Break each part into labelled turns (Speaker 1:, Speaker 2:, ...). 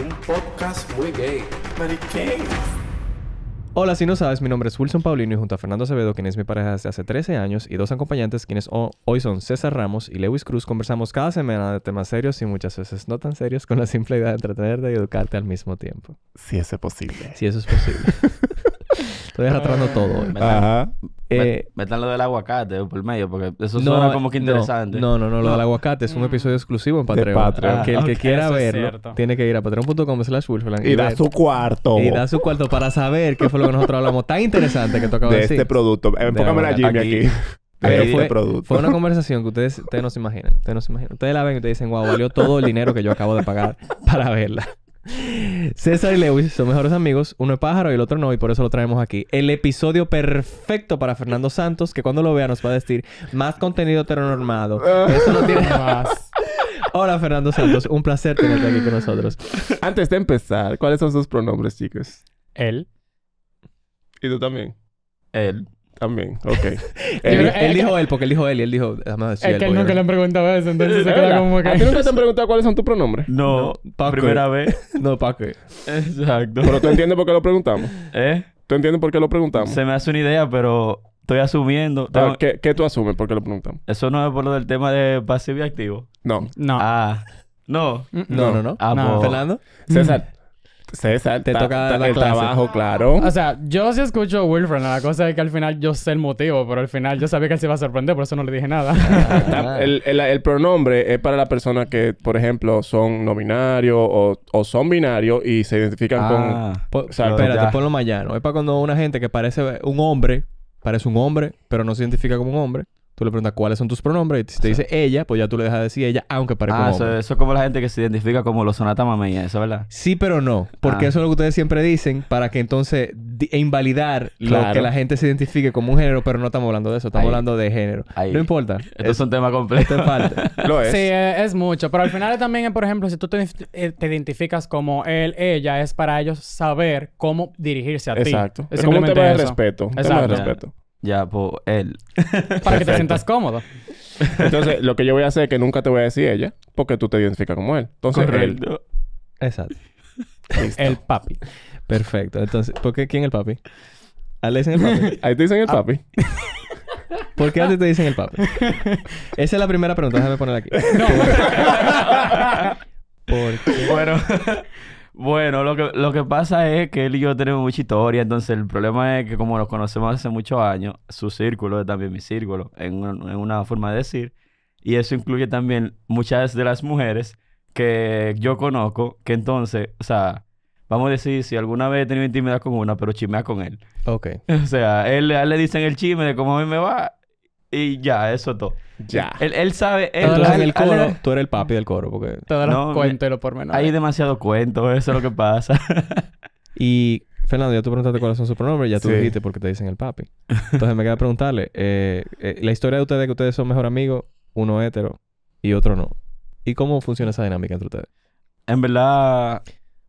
Speaker 1: un podcast muy gay.
Speaker 2: Hola, si no sabes, mi nombre es Wilson Paulino y junto a Fernando Acevedo, quien es mi pareja desde hace 13 años, y dos acompañantes, quienes hoy son César Ramos y Lewis Cruz, conversamos cada semana de temas serios y muchas veces no tan serios con la simple idea de entretenerte y educarte al mismo tiempo.
Speaker 3: Si eso es posible. Si eso es posible. Estoy arrastrando ah. todo. Metan, Ajá. Eh, metan lo del aguacate por medio, porque eso suena como que interesante. No, no, no, Lo del aguacate es un mm.
Speaker 2: episodio exclusivo en Patreon. Patreon. que el que quiera verlo tiene que ir a patreon.com slash Y, y da su cuarto. Y da su cuarto para saber qué fue lo que nosotros hablamos. Tan interesante que tocaba de, este producto. Eh, la Jimmy aquí. Pero este fue, producto. fue una conversación que ustedes, ustedes no se imaginan. Ustedes no se imaginan. Ustedes la ven y te dicen, wow, valió todo el dinero que yo acabo de pagar para verla. César y Lewis son mejores amigos, uno es pájaro y el otro no, y por eso lo traemos aquí. El episodio perfecto para Fernando Santos, que cuando lo vea nos va a decir más contenido heteronormado. Eso no tiene más. Hola Fernando Santos, un placer tenerte aquí con nosotros. Antes de empezar, ¿cuáles son sus
Speaker 1: pronombres, chicos? Él. ¿Y tú también? Él.
Speaker 2: También, ok. él, dijo él, porque él dijo él y él dijo... Ah, es que él nunca le han
Speaker 1: preguntado eso, entonces se queda como que... ¿A ti nunca te han preguntado cuáles son tus pronombres? No, primera vez. No, ¿para qué? Exacto.
Speaker 3: Pero tú entiendes por qué lo preguntamos. ¿Eh? ¿Tú entiendes por qué lo preguntamos? Se me hace una idea, pero estoy asumiendo... Pero, ¿qué, ¿qué, tú asumes por qué lo preguntamos? Eso no es por lo del tema de pasivo y activo. No. No. Ah... No. No, no, no. no. Ah, no. Pues, ¿Fernando?
Speaker 1: César, César,
Speaker 4: te toca el trabajo, claro. O sea, yo sí escucho Wilfred. La cosa es que al final yo sé el motivo, pero al final yo sabía que él se iba a sorprender, por eso no le dije nada.
Speaker 1: Ah, el, pronombre es para la persona que, por ejemplo, son no binarios o, son binarios y se identifican con. Ah, espérate,
Speaker 2: ponlo Es para cuando una gente que parece un hombre, parece un hombre, pero no se identifica como un hombre. Tú le preguntas cuáles son tus pronombres y si te dice ella, pues ya tú le dejas decir ella, aunque parezca ah, Eso, es
Speaker 3: como la gente que se identifica como los sonata mameña, eso, ¿verdad? Sí, pero no. Porque ah. eso es
Speaker 2: lo que ustedes siempre dicen para que entonces e invalidar lo que la gente se identifique como un género, pero no estamos hablando de eso. Estamos hablando de género. No importa.
Speaker 3: Esto es un tema completo. Esto es parte. Lo es. Sí, eh,
Speaker 4: es mucho. Pero al final también, por ejemplo, si tú eh, te, identificas como él, ella, es para ellos saber cómo dirigirse a ti. Exacto. Es un tema de respeto. Un tema de respeto.
Speaker 1: Ya, por pues, él. Para que te sientas cómodo. Entonces, lo que yo voy a hacer es que nunca te voy a decir ella, porque tú te identificas como él. Entonces, él. Exacto. El papi.
Speaker 2: Perfecto. Entonces, ¿por qué quién el papi? ¿A le dicen el papi? Ahí te dicen el papi. ¿Por qué a te dicen el papi? Esa es la primera pregunta, déjame ponerla aquí. No.
Speaker 3: ¿Por qué? Bueno. Bueno, lo que, lo que pasa es que él y yo tenemos mucha historia, entonces el problema es que como nos conocemos hace muchos años, su círculo es también mi círculo, en una, en una forma de decir, y eso incluye también muchas de las mujeres que yo conozco, que entonces, o sea, vamos a decir, si alguna vez he tenido intimidad con una, pero chimea con él. Ok. O sea, él, él le dicen el chisme de cómo a mí me va y ya, eso todo. Ya. Él, sabe. Él, en el coro, tú eres el papi del coro. Porque... Todos los No, los pormenores. Hay demasiado cuento, eso es lo que pasa.
Speaker 2: Y Fernando, ya tú preguntaste cuáles son sus pronombres, ya tú dijiste porque te dicen el papi. Entonces me queda preguntarle, eh, eh, la historia de ustedes que ustedes son mejor amigos, uno hétero y otro no. ¿Y cómo funciona esa dinámica entre ustedes? en verdad,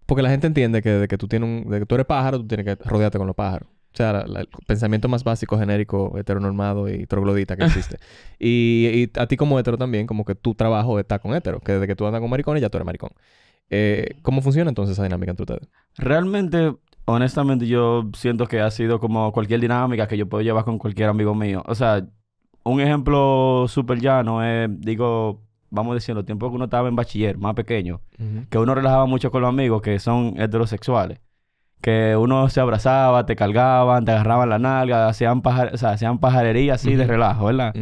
Speaker 2: Porque la gente entiende que de que tú tienes un, de que tú eres pájaro, tú tienes que rodearte con los pájaros. O sea, el pensamiento más básico, genérico, heteronormado y troglodita que existe. y, a ti como hetero también, como que tu trabajo está
Speaker 3: con hetero, que desde que tú andas con maricones ya tú eres maricón. Eh, ¿Cómo
Speaker 2: funciona entonces esa dinámica entre
Speaker 3: ustedes? Realmente, honestamente, yo siento que ha sido como cualquier dinámica que yo puedo llevar con cualquier amigo mío. O sea, un ejemplo súper llano es, digo, vamos diciendo, tiempo que uno estaba en bachiller, más pequeño, que uno relajaba mucho con los amigos que son heterosexuales que uno se abrazaba, te cargaban, te agarraban la nalga, hacían, pajar... o sea, hacían pajarería así de relajo, ¿verdad?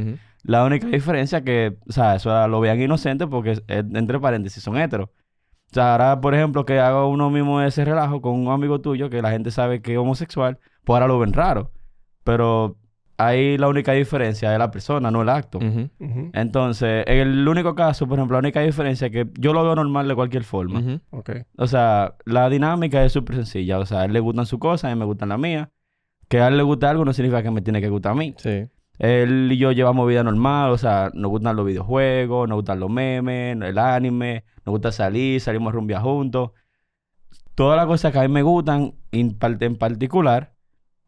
Speaker 3: La única diferencia que, o sea, eso lo vean inocente porque, entre paréntesis, son heteros. O sea, ahora, por ejemplo, que haga uno mismo ese relajo con un amigo tuyo que la gente sabe que es homosexual, pues ahora lo ven raro. Pero ahí la única diferencia es la persona, no el acto. Entonces, en el único caso, por ejemplo, la única diferencia es que yo lo veo normal de cualquier forma. okay. O sea, la dinámica es súper sencilla. O sea, a él le gustan sus cosas, a mí me gustan las mías. Que a él le guste algo no significa que me tiene que gustar a mí. Sí. Él y yo llevamos vida normal, o sea, nos gustan los videojuegos, nos gustan los memes, el anime, nos gusta salir, salimos a juntos. Todas las cosas que a mí me gustan, en particular,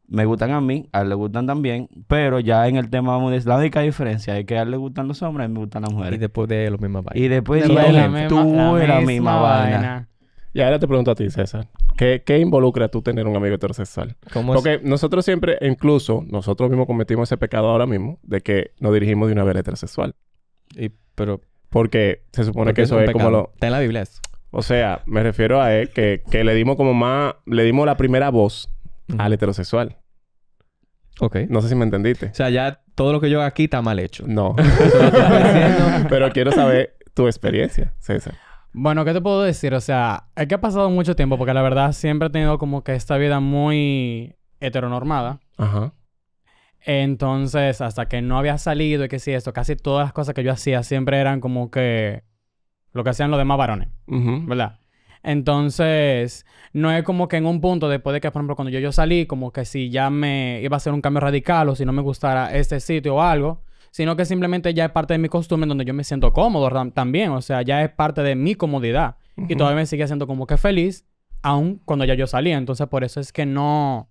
Speaker 3: me gustan a mí, a él le gustan también, pero ya en el tema vamos la única diferencia es que a él le gustan los hombres, a mí me gustan las mujeres. Y después de los misma vaina. Y después de, tú eres la misma, vaina. Y ahora te pregunto a ti, César, ¿qué,
Speaker 1: ¿qué, involucra tú tener un amigo heterosexual? Porque nosotros siempre, incluso nosotros mismos cometimos ese pecado ahora mismo de que nos dirigimos de una vez heterosexual. Y, pero... Porque se supone que eso es, como lo... Está en la Biblia eso. O sea, me refiero a él que, que le dimos como más... Le dimos la primera voz al heterosexual. Ok. No sé si me entendiste. O
Speaker 4: sea, ya todo lo que yo hago aquí está mal hecho. No. Pero quiero saber tu experiencia, César. Bueno, ¿qué te puedo decir? O sea, es que ha pasado mucho tiempo porque la verdad siempre he tenido como que esta vida muy heteronormada. Ajá. Entonces, hasta que no había salido y que sí, esto, casi todas las cosas que yo hacía siempre eran como que lo que hacían los demás varones, ¿verdad? Entonces, no es como que en un punto, después de que, por ejemplo, cuando yo, yo salí, como que si ya me iba a hacer un cambio radical o si no me gustara este sitio o algo, sino que simplemente ya es parte de mi costumbre donde yo me siento cómodo también, o sea, ya es parte de mi comodidad y todavía me sigue siendo como que feliz, aun cuando ya yo salí. Entonces, por eso es que no,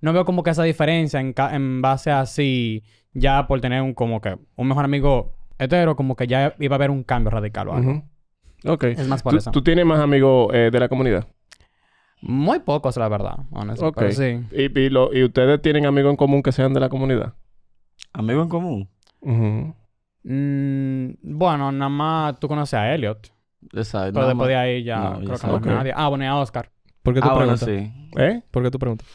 Speaker 4: no veo como que esa diferencia en, base a si ya por tener un, como que un mejor amigo hetero, como que ya iba a haber un cambio radical o algo. ¿Tú,
Speaker 1: tienes más amigos eh, de la comunidad? Muy pocos, la verdad, honestamente. sí. ¿Y, y, ¿Y, ustedes tienen amigos en común que sean de la comunidad?
Speaker 3: ¿Amigos en común? Mm,
Speaker 4: bueno, nada más tú conoces a Elliot. Exacto. Pero después de ahí ya creo que no nadie. Ah, bueno, y a Oscar. ¿Por qué tú
Speaker 1: ah, preguntas?
Speaker 2: ¿Eh? ¿Por qué tú preguntas?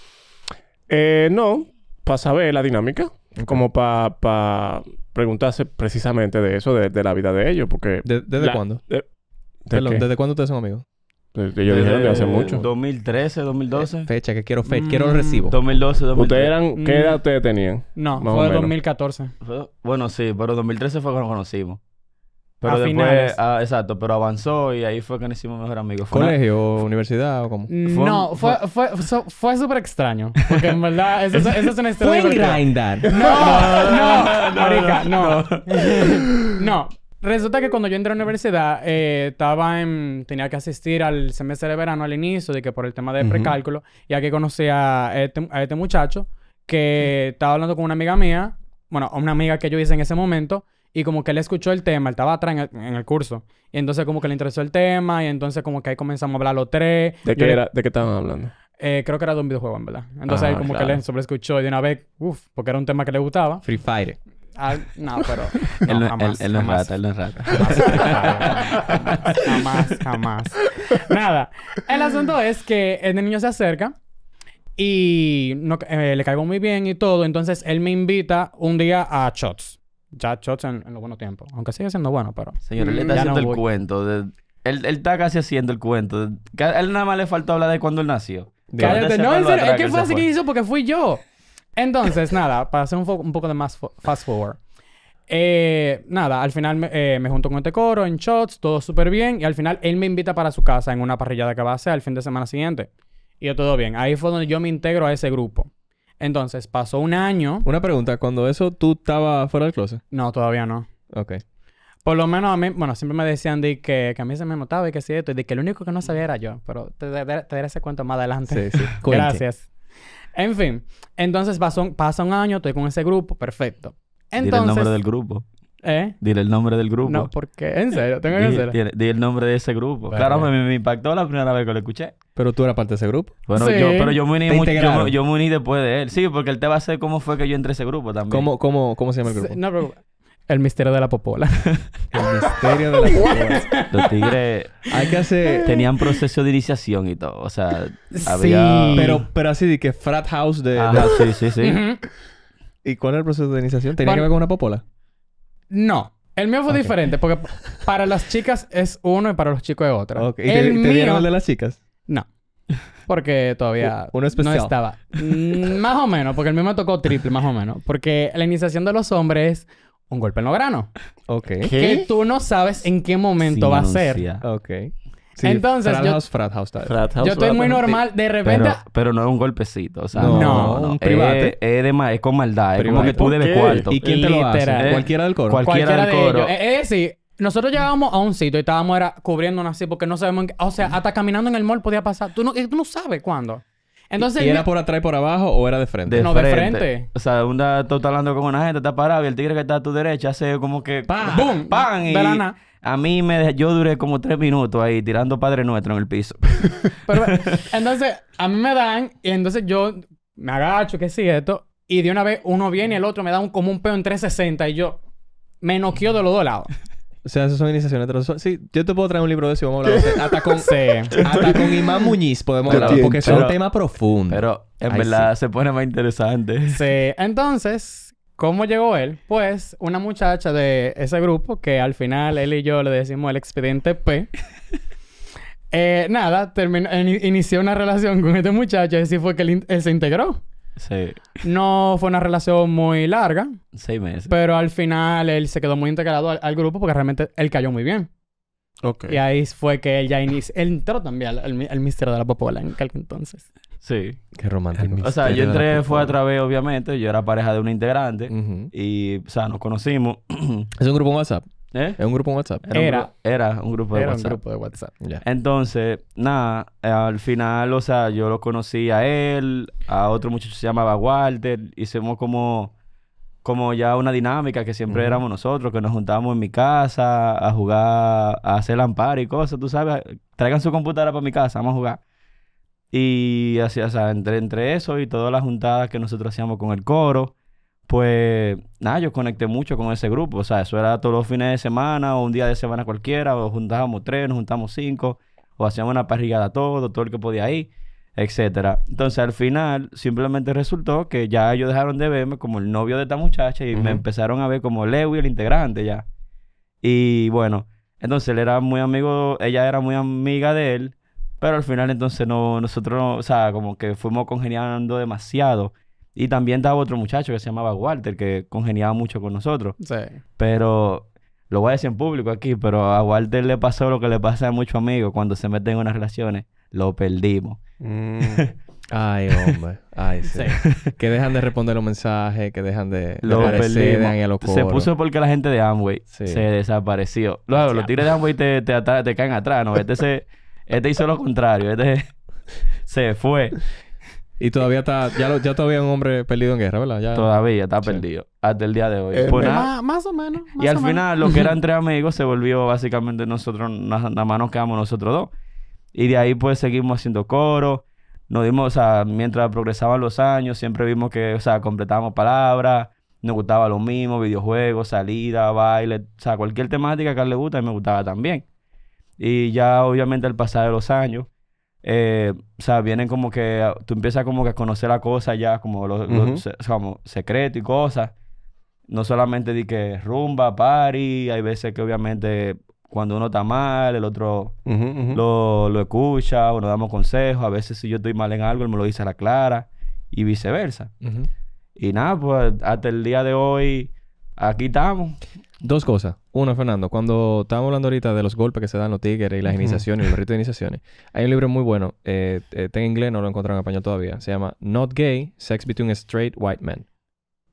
Speaker 1: Eh, no, para saber la dinámica. Como para preguntarse precisamente de eso, de, la vida de ellos. Porque... ¿Desde
Speaker 2: cuándo? Perdón, ¿desde cuándo ustedes son amigos? Yo Desde que hace mucho.
Speaker 3: 2013, 2012. Fecha, que quiero fecha, quiero mm, recibo. 2012, 2013. ¿Ustedes eran, qué mm, edad ustedes tenían? No, fue 2014. Bueno, sí, pero 2013 fue cuando nos conocimos. Pero después, ah, exacto, pero avanzó y ahí fue que nos hicimos mejor amigos. ¿Colegio universidad o cómo? Mm, no, fue, fue, fue súper extraño. Porque en verdad, eso, es- eso una historia. No, no, no, no.
Speaker 4: No. Resulta que cuando yo entré a la universidad, eh, estaba en, tenía que asistir al semestre de verano al inicio, de que por el tema de precálculo, ya que conocí a este, a este muchacho que estaba hablando con una amiga mía, bueno, una amiga que yo hice en ese momento, y como que él escuchó el tema, él estaba atrás en el, en el curso, y entonces como que le interesó el tema, y entonces como que ahí comenzamos a hablar los tres. ¿De, qué, era,
Speaker 1: ¿de qué estaban hablando?
Speaker 4: Eh, creo que era de un videojuego, en verdad. Entonces, ah, como que le sobreescuchó y de una vez, uff, porque era un tema que le gustaba. Free Fire. Ah, no, pero. No, él, no, jamás, él, no jamás. es rata, él no es rata. Jamás, jamás, Nada. El asunto es que el niño se acerca y no, eh, le caigo muy bien y todo. Entonces él me invita un día a shots. Ya shots en, en los buenos tiempos. Aunque sigue siendo bueno, pero. Señor, él está haciendo el
Speaker 3: cuento. él, él está casi haciendo el cuento. él nada más le falta hablar de cuando él nació. Cállate, no, en serio, es que fue así que hizo
Speaker 4: porque fui yo. Entonces, nada, para hacer un, poco de más fast forward. Eh, nada, al final eh, me, junto con este coro en shots, todo súper bien. Y al final él me invita para su casa en una parrillada que va a hacer el fin de semana siguiente. Y yo todo bien. Ahí fue donde yo me integro a ese grupo. Entonces pasó un año.
Speaker 2: Una pregunta, ¿cuando eso tú estabas fuera del closet? No, todavía no. Ok. Por lo menos a mí, bueno, siempre me decían
Speaker 4: de que, que a mí se me notaba y que sí, esto, y de que lo único que no sabía era yo. Pero te, daré ese cuento más adelante. Sí, sí. Gracias. En fin, entonces pasa un año, estoy con ese grupo,
Speaker 3: perfecto. Entonces, Dile el nombre del grupo. ¿Eh? Dile el nombre del grupo. No,
Speaker 4: porque en serio, tengo que hacerlo.
Speaker 3: Dile, el nombre de ese grupo. claro, me, impactó la primera vez que lo escuché. Pero tú eras parte de ese grupo. Bueno, yo, pero yo me, uní yo, yo me uní después de él. Sí, porque él te va a hacer cómo fue que yo entré a ese grupo también. ¿Cómo, cómo, cómo se llama el grupo? No,
Speaker 4: el misterio de la popola.
Speaker 3: El misterio de la popola. Los tigres hay que hacer... tenían proceso de iniciación y todo. O sea, Sí. Pero,
Speaker 2: pero así de que frat house de... Ajá, sí, sí, sí. ¿Y cuál era el proceso de iniciación? ¿Tenía que ver con una popola?
Speaker 4: No. El mío fue diferente porque para las chicas es uno y para los chicos es otro. ¿Y el te, el de
Speaker 2: las chicas? No.
Speaker 4: Porque todavía Uno no estaba. Mm, más o menos, porque el mío me tocó triple, más o menos. Porque la iniciación de los hombres un golpe en los granos. Ok. Que tú no sabes en qué momento
Speaker 2: va a ser. Ok.
Speaker 3: Entonces, yo, yo estoy muy normal, de repente... Pero, no es un golpecito, o sea... No, no, Un private. Es, eh, eh, de ma es con maldad, es como que tú debes cuarto. ¿Y quién te lo hace? Eh, ¿Cualquiera del coro? Cualquiera, del coro.
Speaker 4: Es decir, nosotros llegábamos a un sitio y estábamos era, cubriéndonos así porque no sabemos... En qué, o sea, hasta caminando en el mall podía pasar. Tú no, tú no sabes cuándo. Entonces, ¿Y era por
Speaker 3: atrás y por abajo o era de frente? no, de frente. O sea, una, tú estás hablando con una gente, está parado y el tigre que está a tu derecha hace como que... ¡Pam! ¡Bum! ¡Pam! Y a mí me... Yo duré como tres minutos ahí tirando Padre Nuestro en el piso.
Speaker 4: Pero, entonces, a mí me dan y entonces yo me agacho, que sí esto. Y de una vez uno viene y el otro me da un, como un peo en 360 y yo me noqueo de los dos lados.
Speaker 2: O sea, esas son iniciaciones Sí, yo te puedo traer un libro de eso y vamos a hablar. hasta, con, sí. hasta con Imán Muñiz podemos hablar, Porque es un tema profundo. Pero
Speaker 3: en verdad se pone más interesante.
Speaker 2: Sí, entonces,
Speaker 4: ¿cómo llegó él? Pues una muchacha de ese grupo, que al final él y yo le decimos el expediente P. eh, nada, terminó, inició una relación con este muchacho y así fue que él se integró. Sí. No fue una relación muy larga. Seis meses. Pero al final él se quedó muy integrado al, grupo porque realmente él cayó muy bien. Okay. Y ahí fue que él ya inició. Él entró también al, misterio de la popola en aquel entonces.
Speaker 3: Sí. Qué romántico. O sea, yo entré, fue a través, obviamente. Yo era pareja de un integrante. Y, o sea, nos conocimos. ¿Es un grupo en WhatsApp? ¿Eh? Es un grupo en WhatsApp. Era. Era un, grupo de WhatsApp. Era un grupo de WhatsApp. Entonces, nada, eh, al final, o sea, yo lo conocí a él, a otro muchacho se llamaba Walter, hicimos como, como ya una dinámica que siempre éramos nosotros, que nos juntábamos en mi casa a jugar, a hacer lampar y cosas, tú sabes, traigan su computadora para mi casa, vamos a jugar. Y así, o sea, entre, entre eso y todas las juntadas que nosotros hacíamos con el coro pues nada, yo conecté mucho con ese grupo. O sea, eso era todos los fines de semana o un día de semana cualquiera, o juntábamos tres, nos juntábamos cinco, o hacíamos una parrillada todo, todo el que podía ir, etcétera. Entonces al final simplemente resultó que ya ellos dejaron de verme como el novio de esta muchacha y me empezaron a ver como y el integrante ya. Y bueno, entonces él era muy amigo, ella era muy amiga de él, pero al final entonces no, nosotros, o sea, como que fuimos congeniando demasiado. Y también estaba otro muchacho que se llamaba Walter, que congeniaba mucho con nosotros. Sí. Pero lo voy a decir en público aquí, pero a Walter le pasó lo que le pasa a muchos amigos cuando se meten en unas relaciones. Lo perdimos. Mm. Ay, hombre. Ay, sí. que dejan de responder los mensajes, que dejan de... Lo se puso porque la gente de Amway se desapareció. Luego, los tigres de Amway te, te, te, caen atrás, ¿no? Este, se, este hizo lo contrario. Este se fue. Y todavía está, ya, ya todavía es un hombre perdido en guerra, ¿verdad? Ya... Todavía está perdido, hasta el día de hoy. Eh, pues eh,
Speaker 4: más, o menos. y al final lo que era
Speaker 3: entre amigos se volvió básicamente nosotros, nada más nos quedamos nosotros dos. Y de ahí pues seguimos haciendo coro, nos dimos, o sea, mientras progresaban los años, siempre vimos que, o sea, completábamos palabras, nos gustaba lo mismo, videojuegos, salida, baile, o sea, cualquier temática que a él le gusta, a me gustaba también. Y ya obviamente al pasar de los años, eh, o sea, vienen como que ah, tú empiezas como que a conocer la cosa ya, como los, secretos y cosas. No solamente di que rumba, party, hay veces que obviamente cuando uno está mal, el otro Lo, lo, escucha o nos damos consejos. A veces si yo estoy mal en algo, él me lo dice a la clara y viceversa. Y nada, pues hasta el día de hoy aquí estamos. Dos cosas. Uno, Fernando, cuando estábamos hablando ahorita de los
Speaker 2: golpes que se dan los tigres y las iniciaciones y los de iniciaciones, hay un libro muy bueno, eh, eh, está en inglés, no lo he encontrado en español todavía, se llama Not Gay, Sex Between Straight White Men.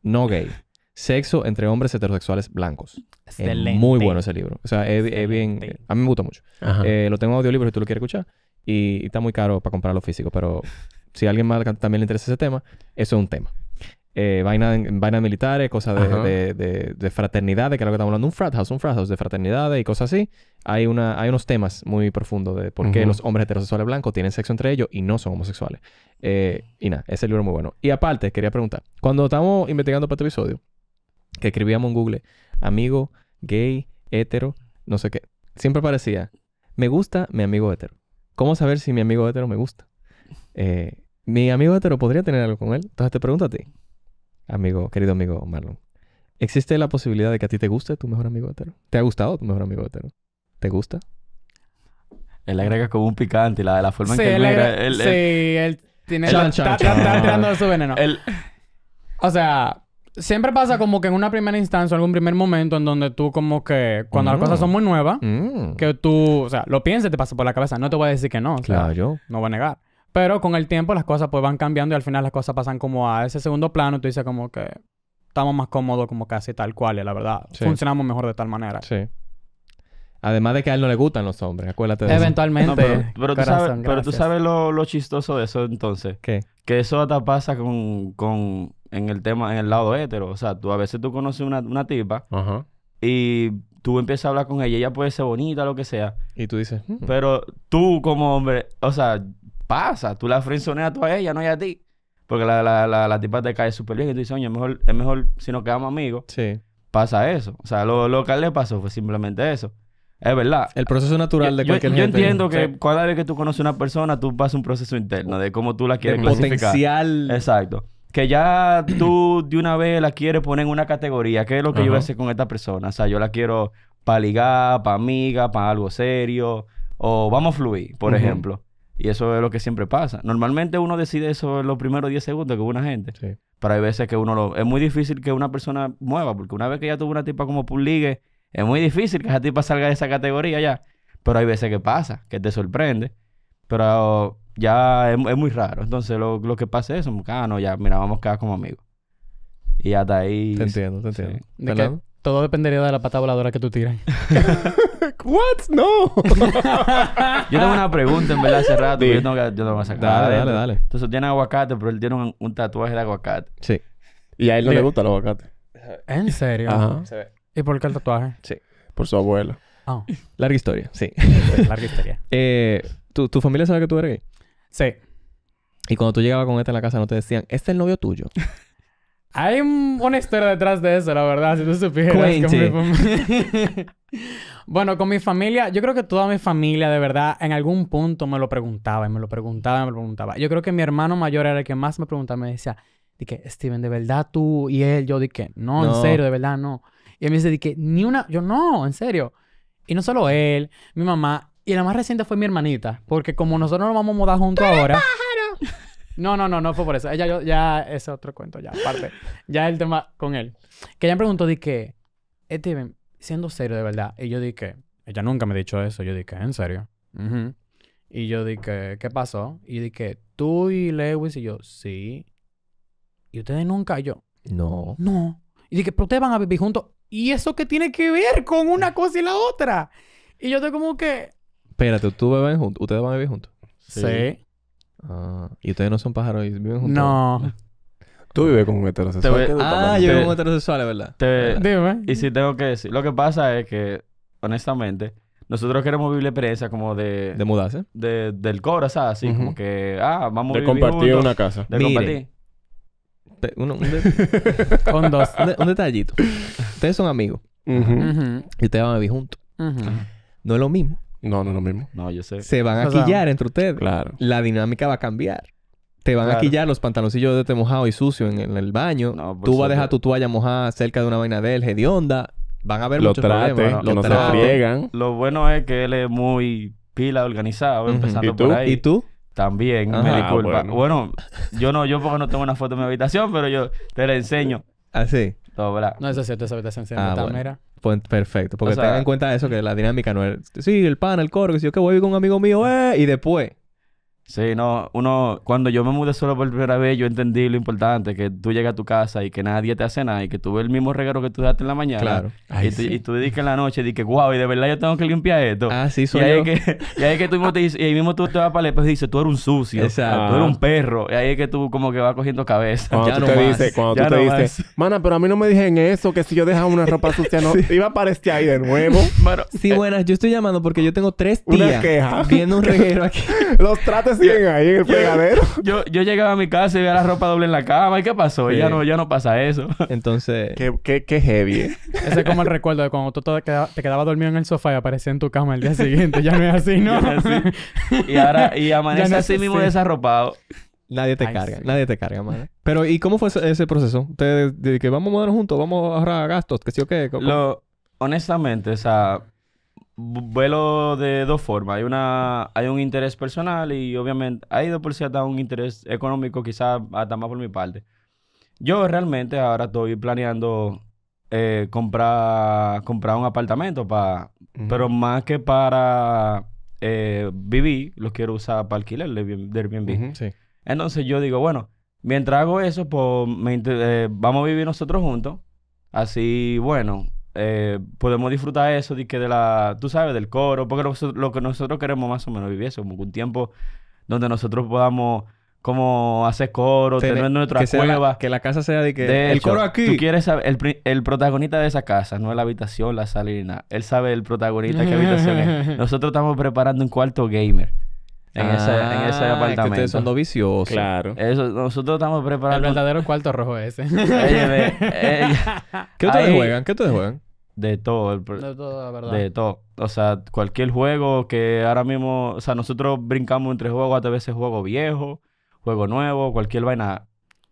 Speaker 2: No gay. Sexo entre hombres heterosexuales blancos. Excelente. muy bueno ese libro. O sea, es, bien... A mí me gusta mucho. Eh, lo tengo en audiolibro si tú lo quieres escuchar. Y, y está muy caro para comprarlo físico, pero si a alguien más también le interesa ese tema, eso es un tema eh, vainas vaina militares, cosas de, de, de, fraternidades, que es lo que estamos hablando, un frat house, un frat de fraternidades y cosas así. Hay, una, hay unos temas muy profundos de por qué los hombres heterosexuales blancos tienen sexo entre ellos y no son homosexuales. Eh, y nada, ese libro es muy bueno. Y aparte, quería preguntar, cuando estábamos investigando para este episodio, que escribíamos en Google, amigo, gay, hetero, no sé qué, siempre parecía, me gusta mi amigo hetero. ¿Cómo saber si mi amigo hetero me gusta? Eh, mi amigo hetero podría tener algo con él. Entonces te pregunto a ti amigo, querido amigo Marlon. ¿Existe la posibilidad de que a ti te guste tu mejor amigo hetero? ¿Te ha gustado tu mejor amigo hetero? ¿Te gusta?
Speaker 3: Él agrega como un picante la de la forma en que él, Sí,
Speaker 4: él tiene... la, Está tirando su veneno. O sea, siempre pasa como que en una primera instancia, algún primer momento en donde tú como que cuando las mm. cosas son muy nuevas, mm. que tú, o sea, lo piensas te pasa por la cabeza. No te voy a decir que no. O sea, No voy a negar. Pero con el tiempo las cosas pues van cambiando y al final las cosas pasan como a ese segundo plano. Y tú dices como que estamos más cómodos
Speaker 2: como casi tal cual, la verdad. Funcionamos mejor de tal manera. Sí. Además de que a él no le
Speaker 3: gustan los hombres, acuérdate de Eventualmente. Eso. pero, tú sabes, lo, chistoso de eso entonces. ¿Qué? Que eso hasta pasa con, en el tema, en el lado hétero. O sea, tú a veces tú conoces una, tipa y tú empiezas a hablar con ella, ella puede ser bonita, lo que sea. Y tú dices. Mm". Pero tú como hombre, o sea, pasa. Tú la frenzoneas tú a ella, no a ti. Porque la, la, la, tipa te cae súper bien y tú dices, oye, es mejor, es mejor si nos quedamos amigos. Sí. Pasa eso. O sea, lo, lo que le pasó fue simplemente eso. Es verdad. El proceso natural de cualquier gente. Yo entiendo que cada vez que tú conoces a una persona, tú pasas un proceso interno de cómo tú la quieres Exacto. Que ya tú de una vez la quieres poner en una categoría. ¿Qué es lo que yo voy a hacer con esta persona? O sea, yo la quiero para ligar, para amiga, para algo serio. O vamos a fluir, por ejemplo. Y eso es lo que siempre pasa. Normalmente uno decide eso en los primeros 10 segundos que una gente. Pero hay veces que uno lo... Es muy difícil que una persona mueva, porque una vez que ya tuvo una tipa como Puligue, es muy difícil que esa tipa salga de esa categoría ya. Pero hay veces que pasa, que te sorprende. Pero ya es, muy raro. Entonces lo, que pasa es eso, ah, no, ya, mira, vamos como amigos. Y hasta ahí... Te entiendo, te entiendo.
Speaker 4: Todo dependería de la pata voladora que tú tiras. What? No.
Speaker 3: yo tengo una pregunta, en verdad, hace rato. yo, tengo que, yo tengo que sacar. Dale, dale, dale. Entonces tiene aguacate, pero él tiene un, tatuaje de aguacate. Sí. Y a él no le gustan los aguacates.
Speaker 4: ¿En serio? Ajá. Se ve. ¿Y por qué el tatuaje? Sí.
Speaker 2: Por su abuelo. Ah. Larga historia, sí. Larga historia. eh, ¿tu, ¿Tu familia sabe que tú eres gay? Sí. Y cuando tú llegabas con este en la casa, ¿no te decían, este es el novio tuyo?
Speaker 4: Hay una historia detrás de eso, la verdad, si tú supieras. bueno, con mi familia, yo creo que toda mi familia, de verdad, en algún punto me lo preguntaba, y me lo preguntaba, y me lo preguntaba. Yo creo que mi hermano mayor era el que más me preguntaba, me decía, de que, Steven, ¿de verdad tú y él? Yo di que, no, en serio, de verdad, no. Y él me dice, di que, ni una, yo, no, en serio. Y no solo él, mi mamá, y la más reciente fue mi hermanita, porque como nosotros nos vamos a mudar juntos ahora... Pájaro? No, no, no, no fue por eso. Ella, yo, ya, es otro cuento, ya, aparte. ya el tema con él. Que ella me preguntó, di que, eh, Steven, siendo serio de verdad. Y yo dije, ella nunca me ha dicho eso. Yo dije, ¿en serio? Y yo dije, ¿qué pasó? Y di dije, ¿tú y Lewis? Y yo, sí. ¿Y ustedes nunca? yo,
Speaker 2: no. No.
Speaker 4: Y dije, ¿pero ustedes van a vivir juntos? ¿Y eso qué tiene que ver con una mm. cosa y la otra? Y yo estoy como
Speaker 2: que... Espérate, ¿tú beben juntos? ¿Ustedes van a vivir juntos? sí. Ah. ¿Y ustedes no son pájaros? ¿Viven juntos? No. Tú vives con un heterosexual. Ah, yo vivo como
Speaker 3: heterosexual, ¿verdad? Te... Dime. Y sí tengo que decir. Lo que pasa es que, honestamente, nosotros queremos vivir la experiencia como de... ¿De mudarse? De, del coro, ¿sabes? Así como que... Ah, vamos a vivir De compartir una casa. De compartir. Uno, un, un,
Speaker 2: detallito. Ustedes son amigos. Y ustedes van a vivir juntos. No es lo mismo no, no es lo mismo. No, yo sé. Se van a quillar entre ustedes. Claro. La dinámica va a cambiar. Te van a quillar los pantaloncillos de este mojado y sucio en, el baño. Pues tú vas a dejar tu toalla mojada cerca
Speaker 3: de una vaina de él, onda! Van a haber muchos problemas. lo no se friegan. Lo bueno es que él es muy pila organizado, empezando ¿Y tú? ¿Y tú? También, me disculpa. Ah, bueno. yo no, yo porque no tengo una foto de mi habitación, pero yo te la enseño. Así. Ah, no, eso es cierto, esa habitación siempre ah, mera.
Speaker 2: Pues, perfecto. Porque tengan en
Speaker 3: cuenta eso, que la dinámica no es. Sí,
Speaker 2: el pan, el coro, que si yo que voy con un amigo mío, eh, y después.
Speaker 3: Sí, no, uno, cuando yo me mudé solo por primera vez, yo entendí lo importante, que tú llegas a tu casa y que nadie te hace nada y que tú ves el mismo reguero que tú dejaste en la mañana. Claro. y, tú, y, tú en la noche, dices, wow, y de verdad yo tengo que limpiar esto. Ah, sí, soy y ahí que, y ahí que tú mismo te dices, y ahí mismo tú te vas para dices, tú eres un sucio, Exacto. tú eres un perro. Y ahí es que tú como que vas cogiendo cabeza. Cuando ya no te
Speaker 1: mana, pero a mí no me en eso, que si yo dejaba una ropa sucia, no,
Speaker 2: iba a aparecer ahí de
Speaker 1: nuevo.
Speaker 3: Bueno, sí, eh, buenas, yo estoy llamando porque yo
Speaker 2: tengo tres tías. viendo un reguero aquí. Los trates ahí en el
Speaker 3: Yo, yo llegaba a mi casa y veía la ropa doble en la cama. ¿Y qué pasó? Ya no, ya no pasa eso. Entonces... Qué, qué, qué heavy. Eh.
Speaker 4: Ese es como el recuerdo de cuando tú te, quedabas dormido en el sofá y aparecía en tu cama el día
Speaker 3: siguiente. Ya no es así, ¿no? Y ahora... Y amanece así mismo
Speaker 2: desarropado. Nadie te carga, nadie te carga, madre. Pero, ¿y cómo fue ese, proceso? Ustedes de, que vamos a movernos juntos, vamos a
Speaker 3: ahorrar gastos, que sí o qué. Lo, honestamente, o sea, Vuelo de dos formas. Hay una hay un interés personal y obviamente hay ido por cierta un interés económico quizás hasta más por mi parte. Yo realmente ahora estoy planeando eh, comprar comprar un apartamento para pero más que para eh, vivir, lo quiero usar para alquiler de Airbnb. Entonces yo digo, bueno, mientras hago eso, pues eh, vamos a vivir nosotros juntos. Así, bueno, eh, podemos disfrutar eso de que de la, tú sabes, del coro, porque lo, que nosotros queremos más o menos vivir eso, como un tiempo donde nosotros podamos como hacer coro, tener nuestra que cueva.
Speaker 2: que la casa sea de que el coro aquí. Tú
Speaker 3: quieres el, protagonista de esa casa, no es la habitación, la salina. Él sabe el protagonista qué habitación es. Nosotros estamos preparando un cuarto gamer en, ese, en ese ah, apartamento. son dos viciosos. Claro. Eso, nosotros estamos preparados. El
Speaker 4: verdadero cuarto rojo ese. ¿Qué
Speaker 3: ustedes juegan? ¿Qué ustedes juegan? De todo. El, de todo, la verdad. De todo. O sea, cualquier juego que ahora mismo... O sea, nosotros brincamos entre juegos. A veces juego viejo, juego nuevo, cualquier vaina.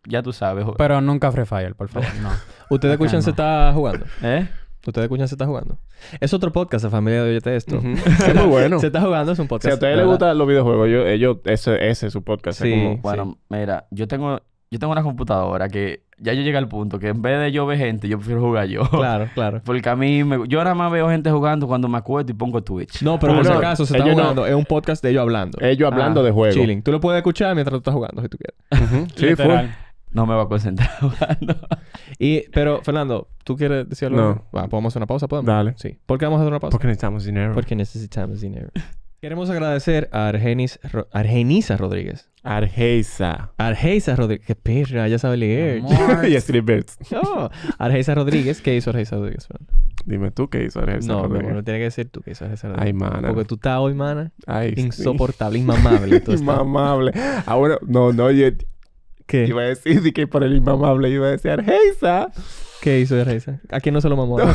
Speaker 3: Ya tú sabes.
Speaker 2: Pero nunca Free Fire, por favor. No. ¿Ustedes escuchan se está jugando? ¿Eh? Ustedes escuchan Se Está Jugando. Es otro podcast, la familia de Oyete Esto. es muy
Speaker 1: bueno. Se Está Jugando es un podcast. Si a ustedes les gustan
Speaker 3: los videojuegos, yo, ellos, ese, es su podcast. Sí, como... Bueno, mira, yo tengo, yo tengo una computadora que ya yo llegué al punto que en vez de yo ver gente, yo prefiero jugar yo. Claro, claro. Porque a mí, me, yo nada más veo gente jugando cuando me acuerdo y pongo Twitch. No, pero en por si acaso, se está jugando. Es un podcast de ellos hablando. Ellos hablando ah, de juegos. Chilling. Tú lo puedes escuchar mientras tú estás jugando, si tú
Speaker 2: quieres. Sí, fue. No me va a concentrar jugando. y, pero, Fernando, ¿tú quieres decir algo? No. Vamos ¿Podemos hacer una pausa? ¿Podemos? Dale. Sí. ¿Por qué vamos a hacer una pausa? Porque necesitamos dinero. Porque necesitamos dinero. Queremos agradecer a Argenis, Argenisa Rodríguez. Argeisa. Argeisa Rodríguez. Qué perra, ya sabe leer. y escribir. No. Argeisa Rodríguez. ¿Qué hizo Argeisa Rodríguez? Dime tú qué hizo Argeisa Rodríguez. No, no, tiene que decir tú qué hizo Argeisa Rodríguez. Ay, mana. Porque tú estás hoy, mana. Ay, Insoportable, sí. inmamable. inmamable.
Speaker 1: Ahora, no, no, yo, ¿Qué? Iba a decir de que por el inmamable iba a decir Argeisa. ¿Qué hizo Argeisa?
Speaker 2: ¿A quién no se lo mamó?